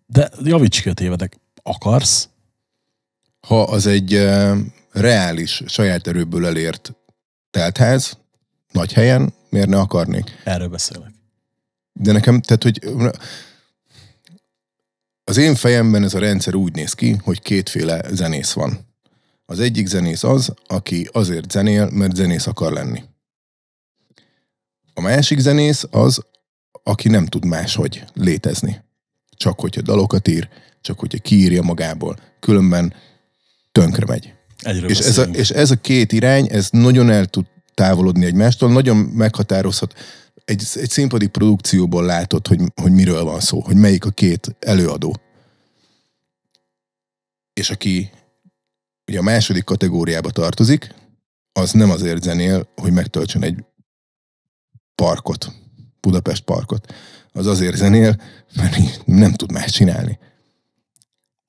De javíts ki a tévedek. Akarsz? Ha az egy e, reális, saját erőből elért teltház, nagy helyen, miért ne akarnék? Erről beszélek. De nekem, tehát, hogy az én fejemben ez a rendszer úgy néz ki, hogy kétféle zenész van. Az egyik zenész az, aki azért zenél, mert zenész akar lenni. A másik zenész az, aki nem tud máshogy létezni. Csak hogyha dalokat ír, csak hogyha kiírja magából, különben tönkre megy. és ez, a, és ez a két irány, ez nagyon el tud távolodni egymástól, nagyon meghatározhat. Egy, egy színpadi produkcióból látod, hogy, hogy miről van szó, hogy melyik a két előadó. És aki ugye a második kategóriába tartozik, az nem azért zenél, hogy megtöltsön egy parkot, Budapest parkot, az azért zenél, mert nem tud más csinálni.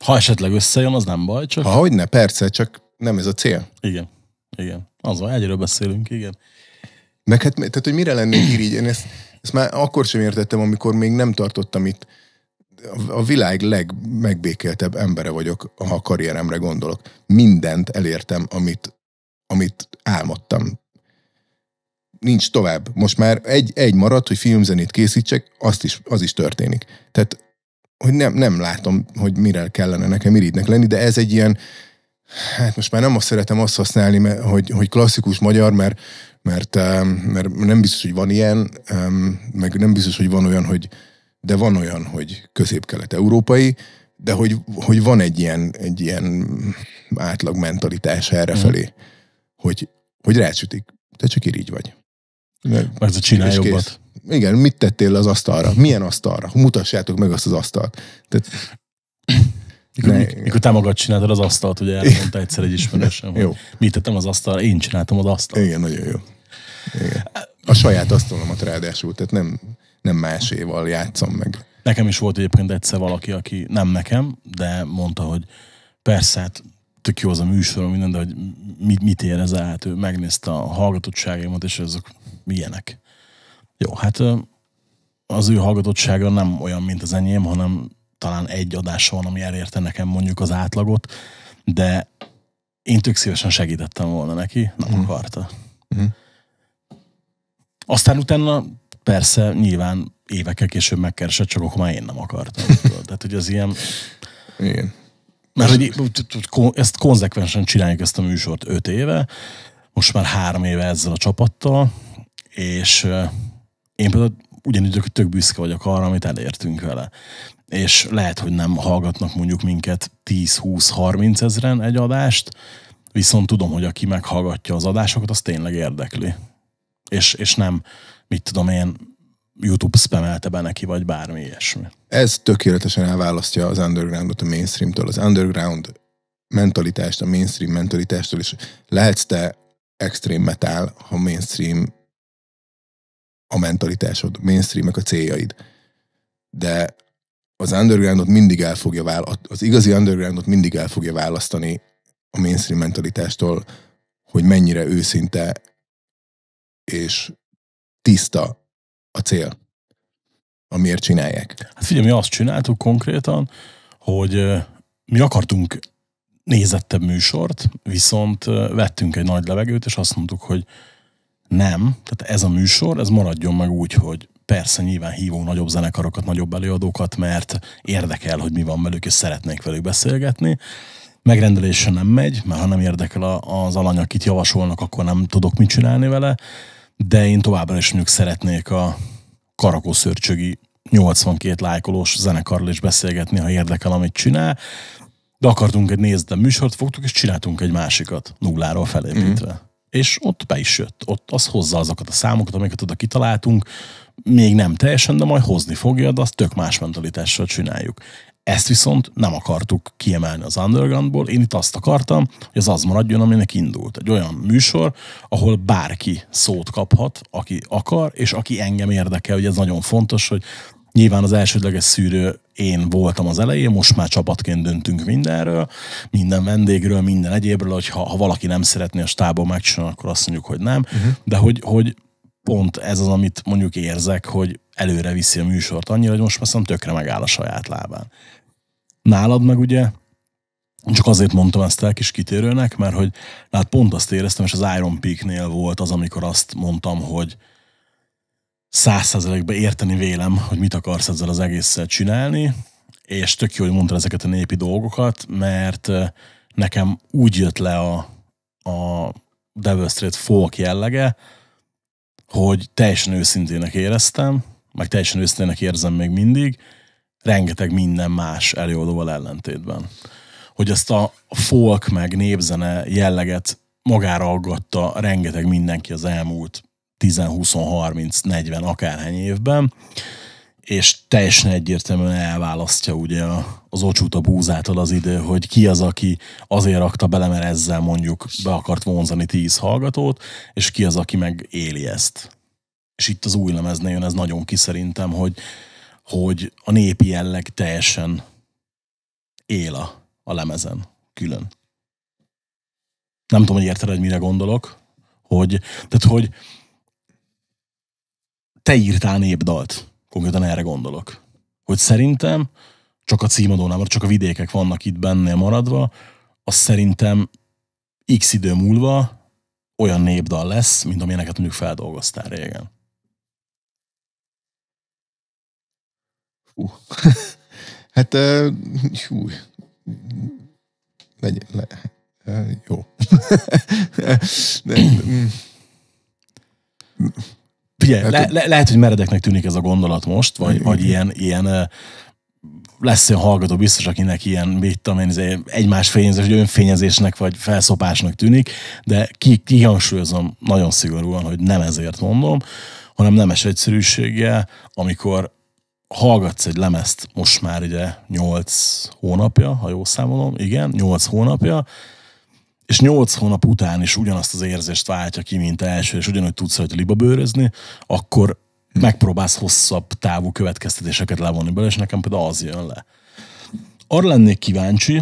Ha esetleg összejön, az nem baj, csak... Ha hogy ne, persze, csak nem ez a cél. Igen, igen. Az van, egyről beszélünk, igen. Meg hát, tehát, hogy mire lennék irigy, én ezt, ezt már akkor sem értettem, amikor még nem tartottam itt. A világ legmegbékéltebb embere vagyok, ha a karrieremre gondolok. Mindent elértem, amit, amit álmodtam nincs tovább. Most már egy, egy maradt, hogy filmzenét készítsek, azt is, az is történik. Tehát, hogy nem, nem látom, hogy mire kellene nekem irigynek lenni, de ez egy ilyen, hát most már nem azt szeretem azt használni, mert, hogy, hogy klasszikus magyar, mert, mert, mert nem biztos, hogy van ilyen, meg nem biztos, hogy van olyan, hogy de van olyan, hogy közép-kelet-európai, de hogy, hogy van egy ilyen, egy ilyen átlag mentalitás errefelé, mm. hogy, hogy rácsütik, te csak irigy vagy. Ez a csinál jobbat. Kész. Igen, mit tettél az asztalra? Milyen asztalra? Mutassátok meg azt az asztalt. Tehát... Mikor, ne, mikor te magad csináltad az asztalt, ugye elmondta egyszer egy ismerősen, hogy mit tettem az asztalra, én csináltam az asztalt. Igen, nagyon jó. Igen. A saját asztalomat ráadásul, tehát nem, nem máséval játszom meg. Nekem is volt egyébként egyszer valaki, aki nem nekem, de mondta, hogy persze, hát tök jó az a műsorom, minden, de hogy mit, mit érez át, ő megnézte a hallgatottságaimat, és azok ilyenek. Jó, hát az ő hallgatottsága nem olyan, mint az enyém, hanem talán egy adás van, ami elérte nekem mondjuk az átlagot, de én tök szívesen segítettem volna neki, nem mm. akarta. Mm. Aztán utána persze nyilván évekkel később megkeresett, csak akkor már én nem akartam. Tehát, hogy az ilyen... Igen. Mert hogy ezt konzekvensen csináljuk ezt a műsort öt éve, most már három éve ezzel a csapattal, és én például ugyanúgy tök büszke vagyok arra, amit elértünk vele. És lehet, hogy nem hallgatnak mondjuk minket 10-20-30 ezeren egy adást, viszont tudom, hogy aki meghallgatja az adásokat, az tényleg érdekli. És, és nem, mit tudom én, YouTube spamelte be neki, vagy bármi ilyesmi. Ez tökéletesen elválasztja az undergroundot a mainstreamtől. Az underground mentalitást a mainstream mentalitástól, és lehetsz te extrém metal, ha mainstream a mentalitásod, mainstreamek a céljaid. De az undergroundot mindig el fogja választani, az igazi undergroundot mindig el fogja választani a mainstream mentalitástól, hogy mennyire őszinte és tiszta a cél, amiért csinálják. Hát figyelj, mi azt csináltuk konkrétan, hogy mi akartunk nézettebb műsort, viszont vettünk egy nagy levegőt, és azt mondtuk, hogy nem, tehát ez a műsor, ez maradjon meg úgy, hogy persze nyilván hívunk nagyobb zenekarokat, nagyobb előadókat, mert érdekel, hogy mi van velük, és szeretnénk velük beszélgetni. Megrendelése nem megy, mert ha nem érdekel az alany, akit javasolnak, akkor nem tudok mit csinálni vele, de én továbbra is mondjuk szeretnék a karakószörcsögi 82 lájkolós zenekarral is beszélgetni, ha érdekel, amit csinál, de akartunk egy nézd, de műsort fogtuk, és csináltunk egy másikat, nulláról felépítve. Mm-hmm és ott be is jött. Ott az hozza azokat a számokat, amiket oda kitaláltunk, még nem teljesen, de majd hozni fogja, de azt tök más mentalitással csináljuk. Ezt viszont nem akartuk kiemelni az undergroundból, én itt azt akartam, hogy az az maradjon, aminek indult. Egy olyan műsor, ahol bárki szót kaphat, aki akar, és aki engem érdekel, hogy ez nagyon fontos, hogy Nyilván az elsődleges szűrő én voltam az elején, most már csapatként döntünk mindenről, minden vendégről, minden egyébről, hogy ha, ha valaki nem szeretné a stábba megcsinálni, akkor azt mondjuk, hogy nem, uh-huh. de hogy, hogy pont ez az, amit mondjuk érzek, hogy előre viszi a műsort annyira, hogy most már szóval tökre megáll a saját lábán. Nálad meg ugye, csak azért mondtam ezt el kis kitérőnek, mert hogy hát pont azt éreztem, és az Iron Peaknél volt az, amikor azt mondtam, hogy százszerzelékbe érteni vélem, hogy mit akarsz ezzel az egésszel csinálni, és tök jó, hogy mondtad ezeket a népi dolgokat, mert nekem úgy jött le a, a Devil Street folk jellege, hogy teljesen őszintének éreztem, meg teljesen őszintének érzem még mindig, rengeteg minden más előadóval ellentétben. Hogy ezt a folk meg népzene jelleget magára aggatta rengeteg mindenki az elmúlt 10-20-30-40 akárhány évben, és teljesen egyértelműen elválasztja ugye az ocsút a búzától az idő, hogy ki az, aki azért rakta bele, mert ezzel mondjuk be akart vonzani 10 hallgatót, és ki az, aki meg éli ezt. És itt az új lemeznél jön ez nagyon ki szerintem, hogy, hogy a népi jelleg teljesen él a, a lemezen külön. Nem tudom, hogy érted, hogy mire gondolok, hogy, tehát hogy te írtál népdalt. Konkrétan erre gondolok. Hogy szerintem csak a címadónál, mert csak a vidékek vannak itt bennél maradva, az szerintem x idő múlva olyan népdal lesz, mint amilyeneket mondjuk feldolgoztál régen. Uh. hát, uh, hú. Legy, le, uh, jó. de, mm. Figyelj, hát, le, le, lehet, hogy meredeknek tűnik ez a gondolat most, vagy, vagy ilyen, ilyen lesz olyan hallgató biztos, akinek ilyen, mit tudom én, izé, egymás fényezés, vagy önfényezésnek, vagy felszopásnak tűnik, de ki, kihangsúlyozom nagyon szigorúan, hogy nem ezért mondom, hanem nemes egyszerűséggel, amikor hallgatsz egy lemezt most már ugye 8 hónapja, ha jól számolom, igen, 8 hónapja, és nyolc hónap után is ugyanazt az érzést váltja ki, mint első, és ugyanúgy tudsz hogy liba bőrözni, akkor megpróbálsz hosszabb távú következtetéseket levonni belőle, és nekem például az jön le. Arra lennék kíváncsi,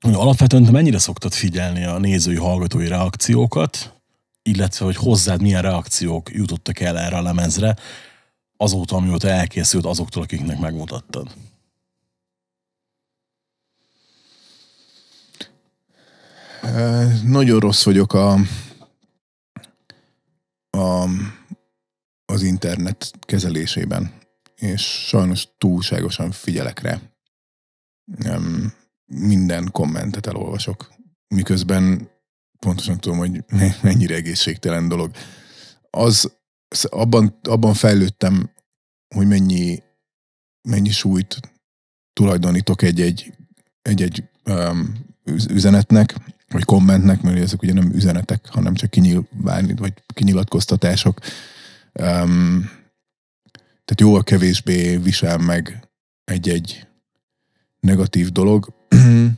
hogy alapvetően te mennyire szoktad figyelni a nézői, hallgatói reakciókat, illetve hogy hozzád milyen reakciók jutottak el erre a lemezre, azóta, amióta elkészült azoktól, akiknek megmutattad. Nagyon rossz vagyok a, a, az internet kezelésében, és sajnos túlságosan figyelek rá. Nem, minden kommentet elolvasok, miközben pontosan tudom, hogy mennyire egészségtelen dolog. Az, abban, abban fejlődtem, hogy mennyi, mennyi súlyt tulajdonítok egy-egy, egy-egy um, üzenetnek, vagy kommentnek, mert ezek ugye nem üzenetek, hanem csak kinyilván, vagy kinyilatkoztatások. Um, tehát jóval kevésbé visel meg egy-egy negatív dolog.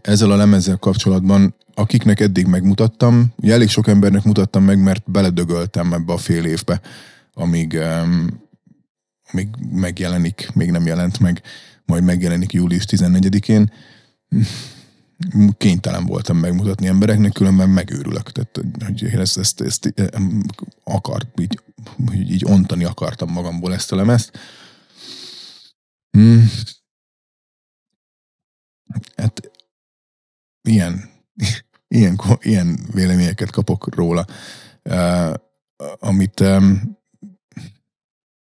Ezzel a lemezzel kapcsolatban, akiknek eddig megmutattam, ugye elég sok embernek mutattam meg, mert beledögöltem ebbe a fél évbe, amíg, um, amíg megjelenik, még nem jelent meg, majd megjelenik július 14-én kénytelen voltam megmutatni embereknek, különben megőrülök. Tehát, hogy ezt, ezt, ezt akart, így, hogy így ontani akartam magamból ezt a lemezt. Hmm. Hát ilyen, ilyen, ilyen véleményeket kapok róla, uh, amit um,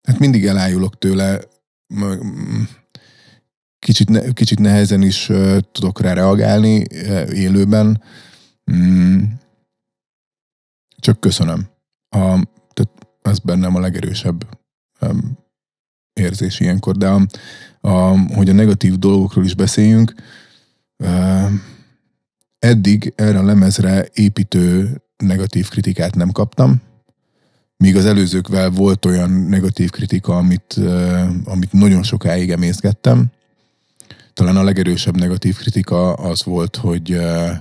hát mindig elájulok tőle, kicsit, ne, kicsit nehezen is uh, tudok rá reagálni uh, élőben. Mm. Csak köszönöm. A, tehát ez bennem a legerősebb um, érzés ilyenkor, de a, a, hogy a negatív dolgokról is beszéljünk, uh, eddig erre a lemezre építő negatív kritikát nem kaptam, míg az előzőkvel volt olyan negatív kritika, amit, uh, amit nagyon sokáig emészgettem, talán a legerősebb negatív kritika az volt, hogy eh,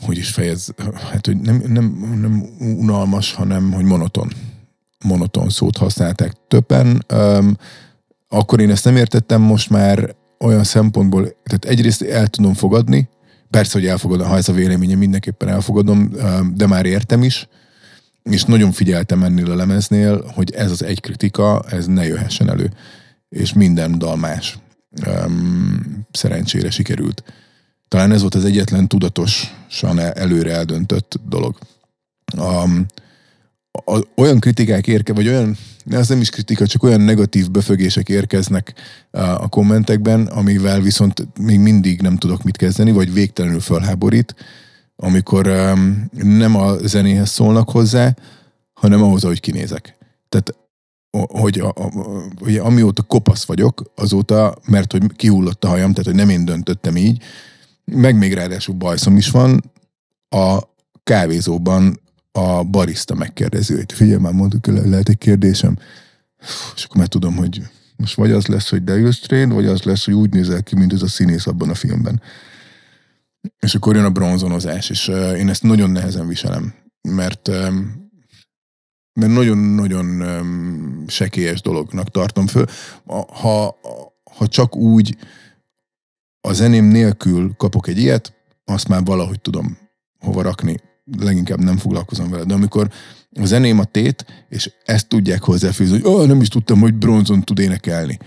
hogy is fejez, hát hogy nem, nem, nem unalmas, hanem hogy monoton. Monoton szót használták többen. Um, akkor én ezt nem értettem, most már olyan szempontból, tehát egyrészt el tudom fogadni, persze, hogy elfogadom, ha ez a véleménye, mindenképpen elfogadom, de már értem is, és nagyon figyeltem ennél a lemeznél, hogy ez az egy kritika, ez ne jöhessen elő, és minden dal más um, szerencsére sikerült. Talán ez volt az egyetlen tudatosan előre eldöntött dolog. Um, a, olyan kritikák érke, vagy olyan, ez nem is kritika, csak olyan negatív befögések érkeznek a kommentekben, amivel viszont még mindig nem tudok mit kezdeni, vagy végtelenül felháborít, amikor um, nem a zenéhez szólnak hozzá, hanem ahhoz, ahogy kinézek. Tehát hogy a, a, ugye amióta kopasz vagyok, azóta, mert hogy kihullott a hajam, tehát hogy nem én döntöttem így, meg még ráadásul bajszom is van, a kávézóban a barista megkérdezi, hogy figyelj már, mondjuk, lehet egy kérdésem, és akkor már tudom, hogy most vagy az lesz, hogy Devil's Train, vagy az lesz, hogy úgy nézel ki, mint ez a színész abban a filmben. És akkor jön a bronzonozás, és én ezt nagyon nehezen viselem, mert mert nagyon-nagyon sekélyes dolognak tartom föl. Ha, ha csak úgy a zeném nélkül kapok egy ilyet, azt már valahogy tudom hova rakni. Leginkább nem foglalkozom vele. De amikor a zeném a tét, és ezt tudják hozzáfűzni, hogy oh, nem is tudtam, hogy bronzon tud énekelni.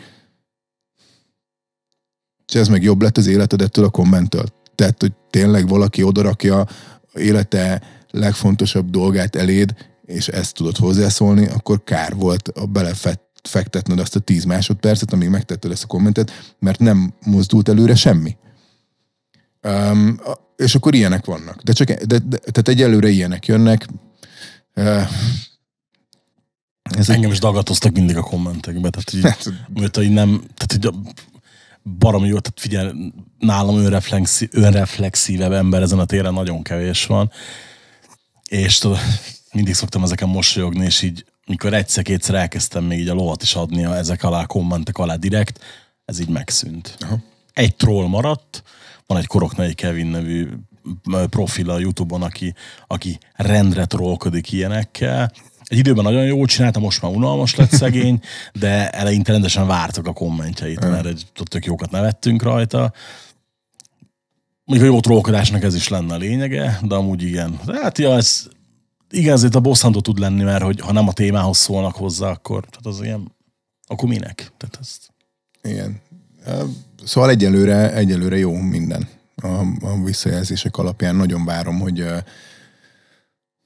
És ez meg jobb lett az életed ettől a kommenttől. Tehát, hogy tényleg valaki odarakja élete legfontosabb dolgát eléd, és ezt tudod hozzászólni, akkor kár volt a belefett fektetned azt a 10 másodpercet, amíg megtetted ezt a kommentet, mert nem mozdult előre semmi. Um, és akkor ilyenek vannak. De csak, e- de, de, tehát egyelőre ilyenek jönnek. Uh, ez Engem egy... is dagatoztak mindig a kommentekbe, tehát hogy hát, mert, így nem, tehát így barom jó, tehát figyel, nálam önreflexi, önreflexívebb ember ezen a téren nagyon kevés van, és tudod, mindig szoktam ezeken mosolyogni, és így mikor egyszer-kétszer elkezdtem még így a lovat is adni a ezek alá, kommentek alá direkt, ez így megszűnt. Aha. Egy troll maradt, van egy Koroknai Kevin nevű profil a Youtube-on, aki, aki rendre trollkodik ilyenekkel. Egy időben nagyon jól csinálta, most már unalmas lett szegény, de eleinte rendesen vártak a kommentjeit, mert egy, tök jókat nevettünk rajta. Mondjuk a jó trollkodásnak ez is lenne a lényege, de amúgy igen. Hát ja, ez igen, azért a bosszantó tud lenni, mert hogy ha nem a témához szólnak hozzá, akkor tehát az ilyen, akkor minek? Tehát ezt... Igen. Szóval egyelőre, egyelőre jó minden. A, a visszajelzések alapján nagyon várom, hogy,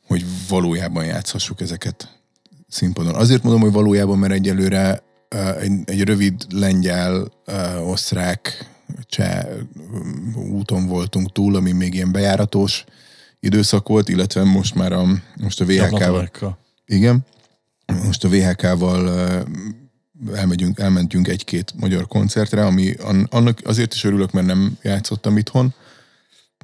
hogy valójában játszhassuk ezeket színpadon. Azért mondom, hogy valójában, mert egyelőre egy, egy rövid lengyel, osztrák, cseh úton voltunk túl, ami még ilyen bejáratos, időszak volt, illetve most már a, most a VHK-val. Igen. Most a VHK-val elmegyünk, elmentünk egy-két magyar koncertre, ami annak azért is örülök, mert nem játszottam itthon.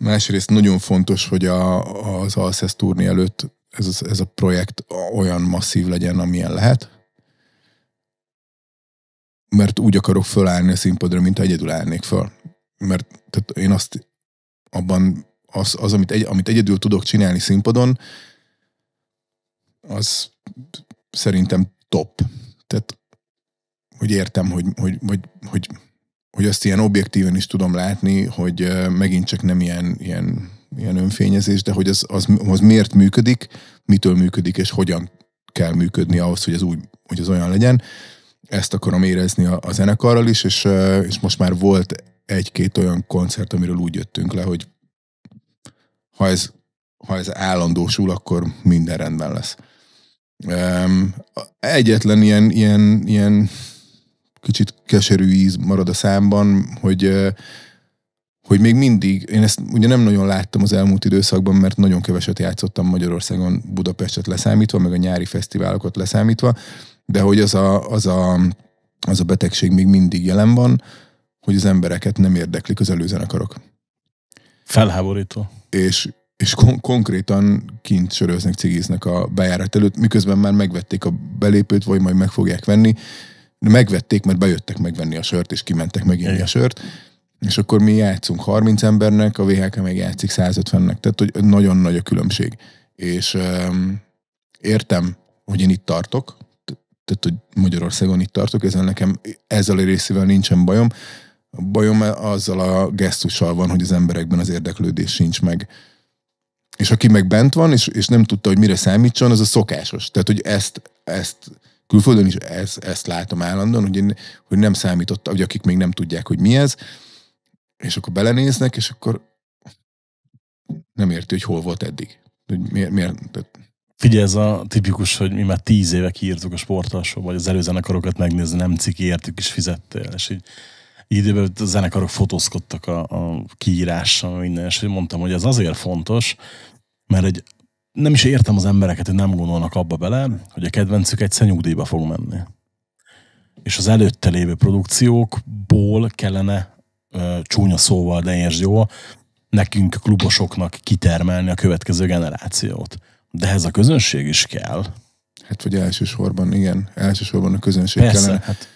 Másrészt nagyon fontos, hogy a, az Alcest turné előtt ez, ez a projekt olyan masszív legyen, amilyen lehet. Mert úgy akarok fölállni a színpadra, mint egyedül állnék föl. Mert tehát én azt abban az, az amit, egy, amit egyedül tudok csinálni színpadon, az szerintem top. Tehát, hogy értem, hogy, hogy, hogy, hogy, hogy azt ilyen objektíven is tudom látni, hogy megint csak nem ilyen, ilyen, ilyen önfényezés, de hogy az, az, az miért működik, mitől működik, és hogyan kell működni ahhoz, hogy ez úgy, hogy az olyan legyen. Ezt akarom érezni a, a zenekarral is, és, és most már volt egy-két olyan koncert, amiről úgy jöttünk le, hogy ha ez, ha ez állandósul, akkor minden rendben lesz. Egyetlen ilyen, ilyen, ilyen kicsit keserű íz marad a számban, hogy hogy még mindig, én ezt ugye nem nagyon láttam az elmúlt időszakban, mert nagyon keveset játszottam Magyarországon Budapestet leszámítva, meg a nyári fesztiválokat leszámítva, de hogy az a, az a, az a betegség még mindig jelen van, hogy az embereket nem érdeklik az előzenekarok. Felháborító és, és kon- konkrétan kint söröznek, cigiznek a bejárat előtt, miközben már megvették a belépőt, vagy majd meg fogják venni. Megvették, mert bejöttek megvenni a sört, és kimentek meginni Igen. a sört. És akkor mi játszunk 30 embernek, a VHK meg játszik 150-nek. Tehát, hogy nagyon nagy a különbség. És um, értem, hogy én itt tartok, tehát, hogy Magyarországon itt tartok, ezzel nekem ezzel a részével nincsen bajom, a bajom azzal a gesztussal van, hogy az emberekben az érdeklődés sincs meg. És aki meg bent van, és, és nem tudta, hogy mire számítson, az a szokásos. Tehát, hogy ezt, ezt külföldön is ezt, ezt látom állandóan, hogy, én, hogy nem számított, hogy akik még nem tudják, hogy mi ez, és akkor belenéznek, és akkor nem érti, hogy hol volt eddig. Hogy miért, miért, tehát... Figyelj, ez a tipikus, hogy mi már tíz éve kiírtuk a sportalsóba, vagy az előzenekarokat megnézni, nem ciki, értük és fizettél, és így időben a zenekarok fotózkodtak a, a kiírással, minden, és mondtam, hogy ez azért fontos, mert egy nem is értem az embereket, hogy nem gondolnak abba bele, hogy a kedvencük egyszer nyugdíjba fog menni. És az előtte lévő produkciókból kellene ö, csúnya szóval, de értsd jó, nekünk klubosoknak kitermelni a következő generációt. De ez a közönség is kell. Hát, hogy elsősorban, igen, elsősorban a közönség Persze, kellene. Hát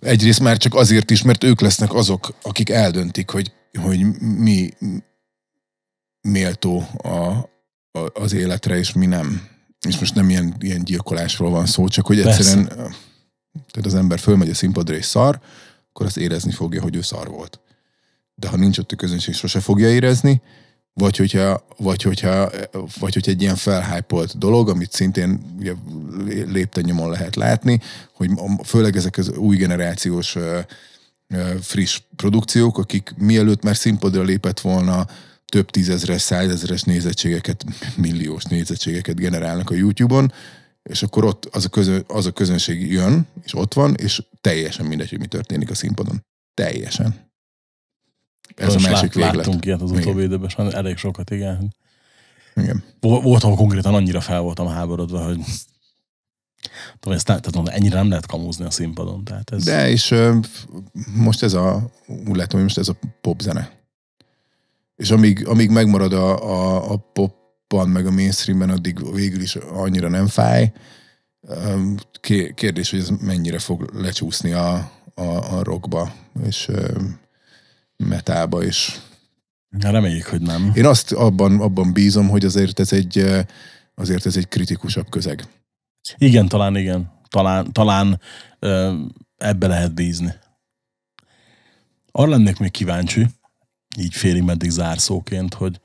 Egyrészt már csak azért is, mert ők lesznek azok, akik eldöntik, hogy, hogy mi méltó a, a, az életre, és mi nem. És most nem ilyen, ilyen gyilkolásról van szó, csak hogy egyszerűen tehát az ember fölmegy a színpadra és szar, akkor azt érezni fogja, hogy ő szar volt. De ha nincs ott a közönség, sose fogja érezni, vagy hogyha, vagy hogyha, vagy hogyha egy ilyen felhájpolt dolog, amit szintén ugye, lépten nyomon lehet látni, hogy főleg ezek az új generációs friss produkciók, akik mielőtt már színpadra lépett volna, több tízezres, százezres nézettségeket, milliós nézettségeket generálnak a YouTube-on, és akkor ott az a, közö, az a közönség jön, és ott van, és teljesen mindegy, hogy mi történik a színpadon. Teljesen. Ez a másik lát, véglet. Láttunk ilyet az utóbbi időben, sajnos elég sokat, igen. Igen. Volt, ahol konkrétan annyira fel voltam háborodva, hogy tudom, ezt tehát mondom, ennyire nem lehet kamúzni a színpadon. Tehát ez... De, és ö, most ez a, úgy látom, hogy most ez a popzene. És amíg, amíg megmarad a, a, a popban, meg a mainstreamben, addig végül is annyira nem fáj. Kérdés, hogy ez mennyire fog lecsúszni a, a, a rockba. És metába is. Reméljük, hogy nem. Én azt abban, abban bízom, hogy azért ez egy, eh, azért ez egy kritikusabb közeg. Igen, talán igen. Talán, talán eh, ebbe lehet bízni. Arra lennék még kíváncsi, így félig meddig zárszóként, hogy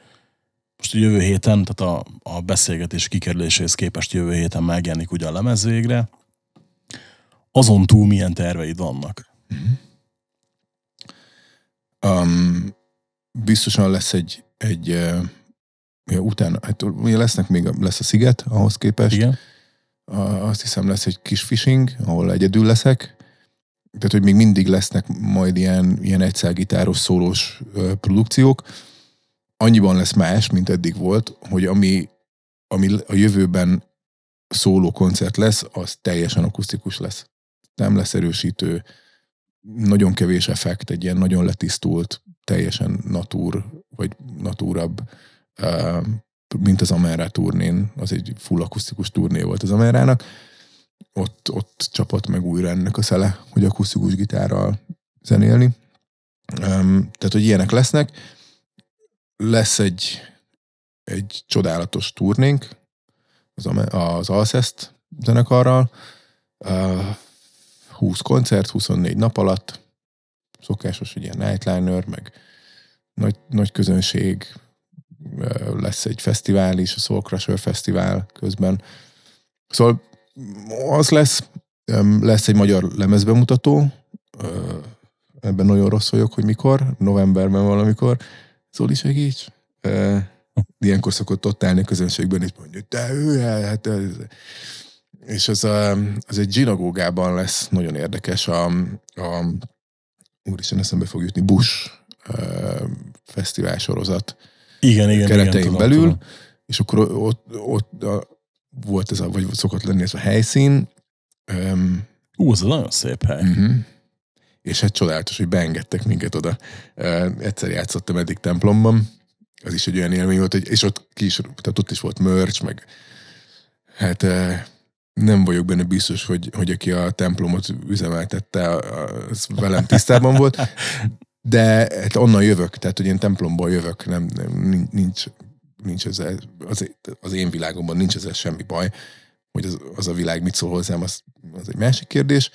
most a jövő héten, tehát a, a beszélgetés kikerüléséhez képest jövő héten megjelenik ugye a lemez végre, azon túl milyen terveid vannak. Mm-hmm. Um, biztosan lesz egy, egy uh, utána, hát ugye lesznek még, lesz a sziget ahhoz képest. Igen. Uh, azt hiszem lesz egy kis fishing, ahol egyedül leszek. Tehát, hogy még mindig lesznek majd ilyen, ilyen egyszergitáros, szólós uh, produkciók. Annyiban lesz más, mint eddig volt, hogy ami, ami a jövőben szóló koncert lesz, az teljesen akusztikus lesz. Nem lesz erősítő, nagyon kevés effekt, egy ilyen nagyon letisztult, teljesen natúr, vagy natúrabb, mint az Amerá turnén, az egy full akusztikus turné volt az Amerának, ott, ott csapott meg újra ennek a szele, hogy akusztikus gitárral zenélni. Tehát, hogy ilyenek lesznek. Lesz egy, egy csodálatos turnénk az, az Alcest zenekarral, 20 koncert, 24 nap alatt, szokásos ilyen Nightliner, meg nagy, nagy közönség, lesz egy fesztivál is, a Soul Crusher Fesztivál közben. Szóval az lesz, lesz egy magyar lemezbemutató, ebben nagyon rossz vagyok, hogy mikor, novemberben valamikor. Zoli, szóval segíts! Ilyenkor szokott ott állni a közönségben, és mondja, te, ő, hát ez és az, a, az egy zsinagógában lesz nagyon érdekes a, a úristen eszembe fog jutni, Bush a, fesztivál sorozat igen, igen, keretein igen, belül, tudom, és akkor ott, ott a, volt ez a, vagy szokott lenni ez a helyszín. Ú, ez egy nagyon szép hely. Uh-huh. És hát csodálatos, hogy beengedtek minket oda. Uh, egyszer játszottam eddig templomban, az is egy olyan élmény volt, hogy, és ott ki is, tehát ott is volt mörcs, meg hát uh, nem vagyok benne biztos, hogy, hogy aki a templomot üzemeltette, az velem tisztában volt, de hát onnan jövök, tehát hogy én templomból jövök, nem, nem nincs, nincs ez az, az én világomban nincs ezzel semmi baj, hogy az, az a világ mit szól hozzám, az, az egy másik kérdés.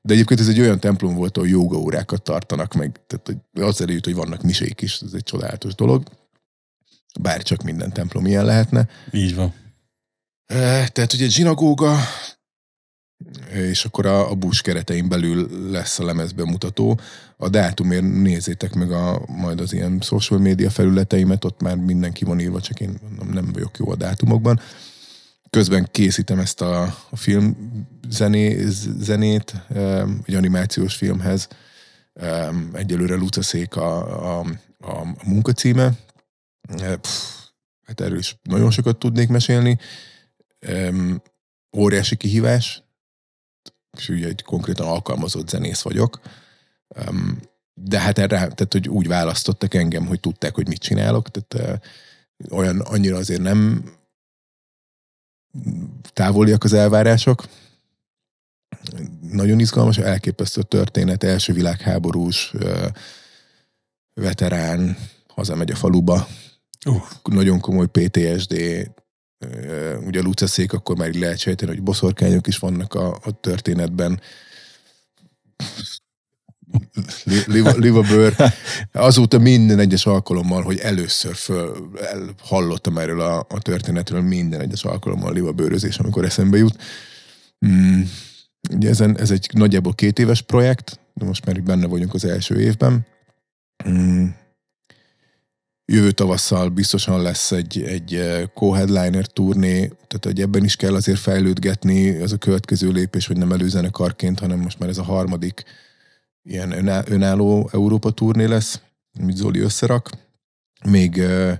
De egyébként ez egy olyan templom volt, ahol órákat tartanak meg, tehát hogy az előtt, hogy vannak misék is, ez egy csodálatos dolog. Bár csak minden templom ilyen lehetne. Így van. Tehát ugye zsinagóga, és akkor a, a busz keretein belül lesz a mutató A dátumért nézzétek meg a, majd az ilyen social média felületeimet, ott már mindenki van írva, csak én nem vagyok jó a dátumokban. Közben készítem ezt a, a film zené, zenét, egy animációs filmhez. Egyelőre Szék a, a, a, a munkacíme. Pff, hát erről is nagyon sokat tudnék mesélni um, óriási kihívás, és ugye egy konkrétan alkalmazott zenész vagyok, um, de hát erre, tehát hogy úgy választottak engem, hogy tudták, hogy mit csinálok, tehát uh, olyan annyira azért nem távoliak az elvárások. Nagyon izgalmas, elképesztő történet, első világháborús, uh, veterán, hazamegy a faluba, uh. nagyon komoly PTSD ugye luceszék, akkor már így lehet sejteni, hogy boszorkányok is vannak a, a történetben. Liva bőr. Azóta minden egyes alkalommal, hogy először föl, el, hallottam erről a, a történetről, minden egyes alkalommal Liva bőrözés, amikor eszembe jut. Mm. Ugye ezen, ez egy nagyjából két éves projekt, de most már benne vagyunk az első évben. Mm Jövő tavasszal biztosan lesz egy, egy eh, co-headliner turné, tehát hogy ebben is kell azért fejlődgetni, az a következő lépés, hogy nem előzenekarként, hanem most már ez a harmadik ilyen önálló Európa turné lesz, amit Zoli összerak. Még eh,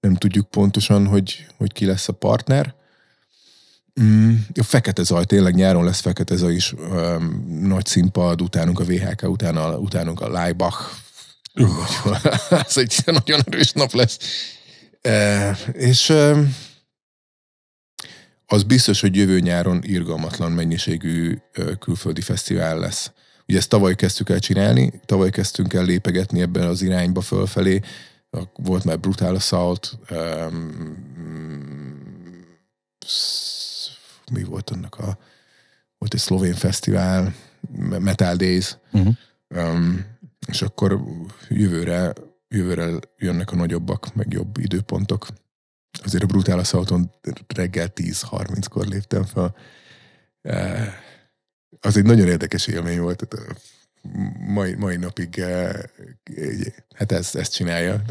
nem tudjuk pontosan, hogy, hogy ki lesz a partner. a mm, Fekete Zaj, tényleg nyáron lesz Fekete Zaj is. Eh, nagy színpad, utánunk a VHK, utána, utánunk a Leibach ez egy nagyon erős nap lesz. E, és e, az biztos, hogy jövő nyáron irgalmatlan mennyiségű e, külföldi fesztivál lesz. Ugye ezt tavaly kezdtük el csinálni, tavaly kezdtünk el lépegetni ebben az irányba fölfelé. Volt már Brutal Assault, e, mi volt annak a... Volt egy szlovén fesztivál, Metal Days. Uh-huh. e, és akkor jövőre, jövőre jönnek a nagyobbak, meg jobb időpontok. Azért a brutál asszalton reggel 10-30-kor léptem fel. E, az egy nagyon érdekes élmény volt. mai, mai napig e, hát ez ezt csinálja.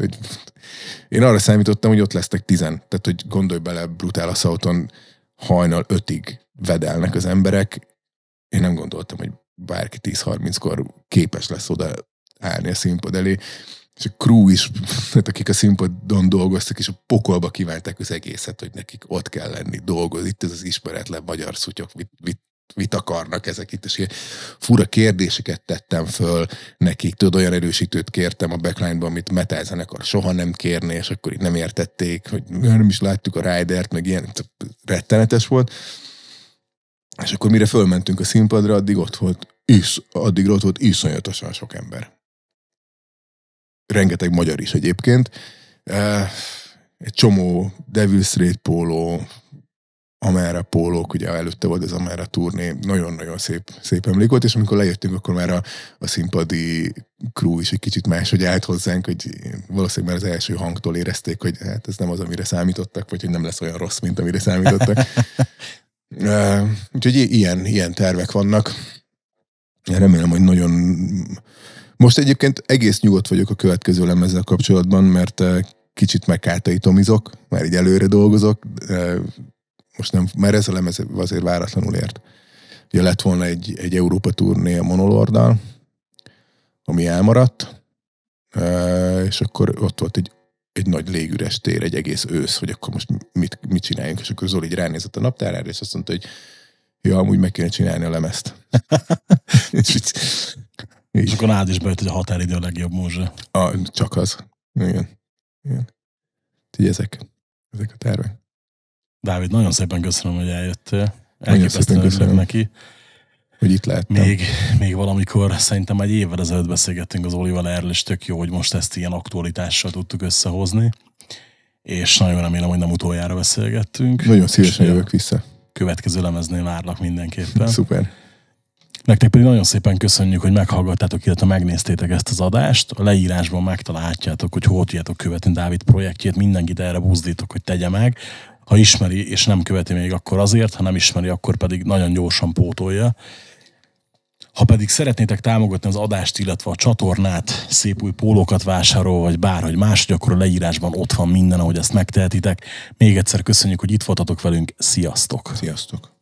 Én arra számítottam, hogy ott lesznek tizen. Tehát, hogy gondolj bele, brutál asszalton hajnal ötig vedelnek az emberek. Én nem gondoltam, hogy bárki 10-30-kor képes lesz oda állni a színpad elé, és a crew is, tehát akik a színpadon dolgoztak, és a pokolba kívánták az egészet, hogy nekik ott kell lenni, dolgoz. Itt ez az ismeretlen magyar szutyok, mit, mit, mit akarnak ezek itt, és ilyen fura kérdéseket tettem föl nekik, tudod, olyan erősítőt kértem a backline-ban, amit metal zenekar soha nem kérné, és akkor itt nem értették, hogy nem is láttuk a Rider-t, meg ilyen rettenetes volt. És akkor mire fölmentünk a színpadra, addig ott volt, is, addig ott volt iszonyatosan sok ember rengeteg magyar is egyébként, egy csomó Devil Street póló, Amerra pólók, ugye előtte volt az Amerra turné, nagyon-nagyon szép, szép emlék volt, és amikor lejöttünk, akkor már a, a színpadi crew is egy kicsit máshogy állt hozzánk, hogy valószínűleg már az első hangtól érezték, hogy hát ez nem az, amire számítottak, vagy hogy nem lesz olyan rossz, mint amire számítottak. uh, úgyhogy ilyen, ilyen tervek vannak. Remélem, hogy nagyon most egyébként egész nyugodt vagyok a következő lemezzel kapcsolatban, mert eh, kicsit megkátaitomizok, már így előre dolgozok, most nem, mert ez a lemez azért váratlanul ért. Ugye lett volna egy, egy Európa turné a Monolordal, ami elmaradt, eh, és akkor ott volt egy, egy nagy légüres tér, egy egész ősz, hogy akkor most mit, mit csináljunk, és akkor Zoli így ránézett a naptárára, és azt mondta, hogy ja, amúgy meg kéne csinálni a lemezt. és így, így. És akkor rád is bejött, hogy a határidő a legjobb múzsa. A, csak az. Igen. Igen. Így ezek, ezek a tervek. Dávid, nagyon szépen köszönöm, hogy eljöttél. Elképesztően köszönöm neki. Hogy itt lehettem. Még, még valamikor, szerintem egy évvel ezelőtt beszélgettünk az Olival erről, és tök jó, hogy most ezt ilyen aktualitással tudtuk összehozni. És nagyon remélem, hogy nem utoljára beszélgettünk. Nagyon szívesen jövök vissza. Következő lemeznél várlak mindenképpen. Szuper. Nektek pedig nagyon szépen köszönjük, hogy meghallgattátok, illetve megnéztétek ezt az adást. A leírásban megtalálhatjátok, hogy hol tudjátok követni Dávid projektjét. Mindenkit erre buzdítok, hogy tegye meg. Ha ismeri és nem követi még, akkor azért, ha nem ismeri, akkor pedig nagyon gyorsan pótolja. Ha pedig szeretnétek támogatni az adást, illetve a csatornát, szép új pólókat vásárol, vagy bárhogy más, akkor a leírásban ott van minden, ahogy ezt megtehetitek. Még egyszer köszönjük, hogy itt voltatok velünk. Sziasztok! Sziasztok!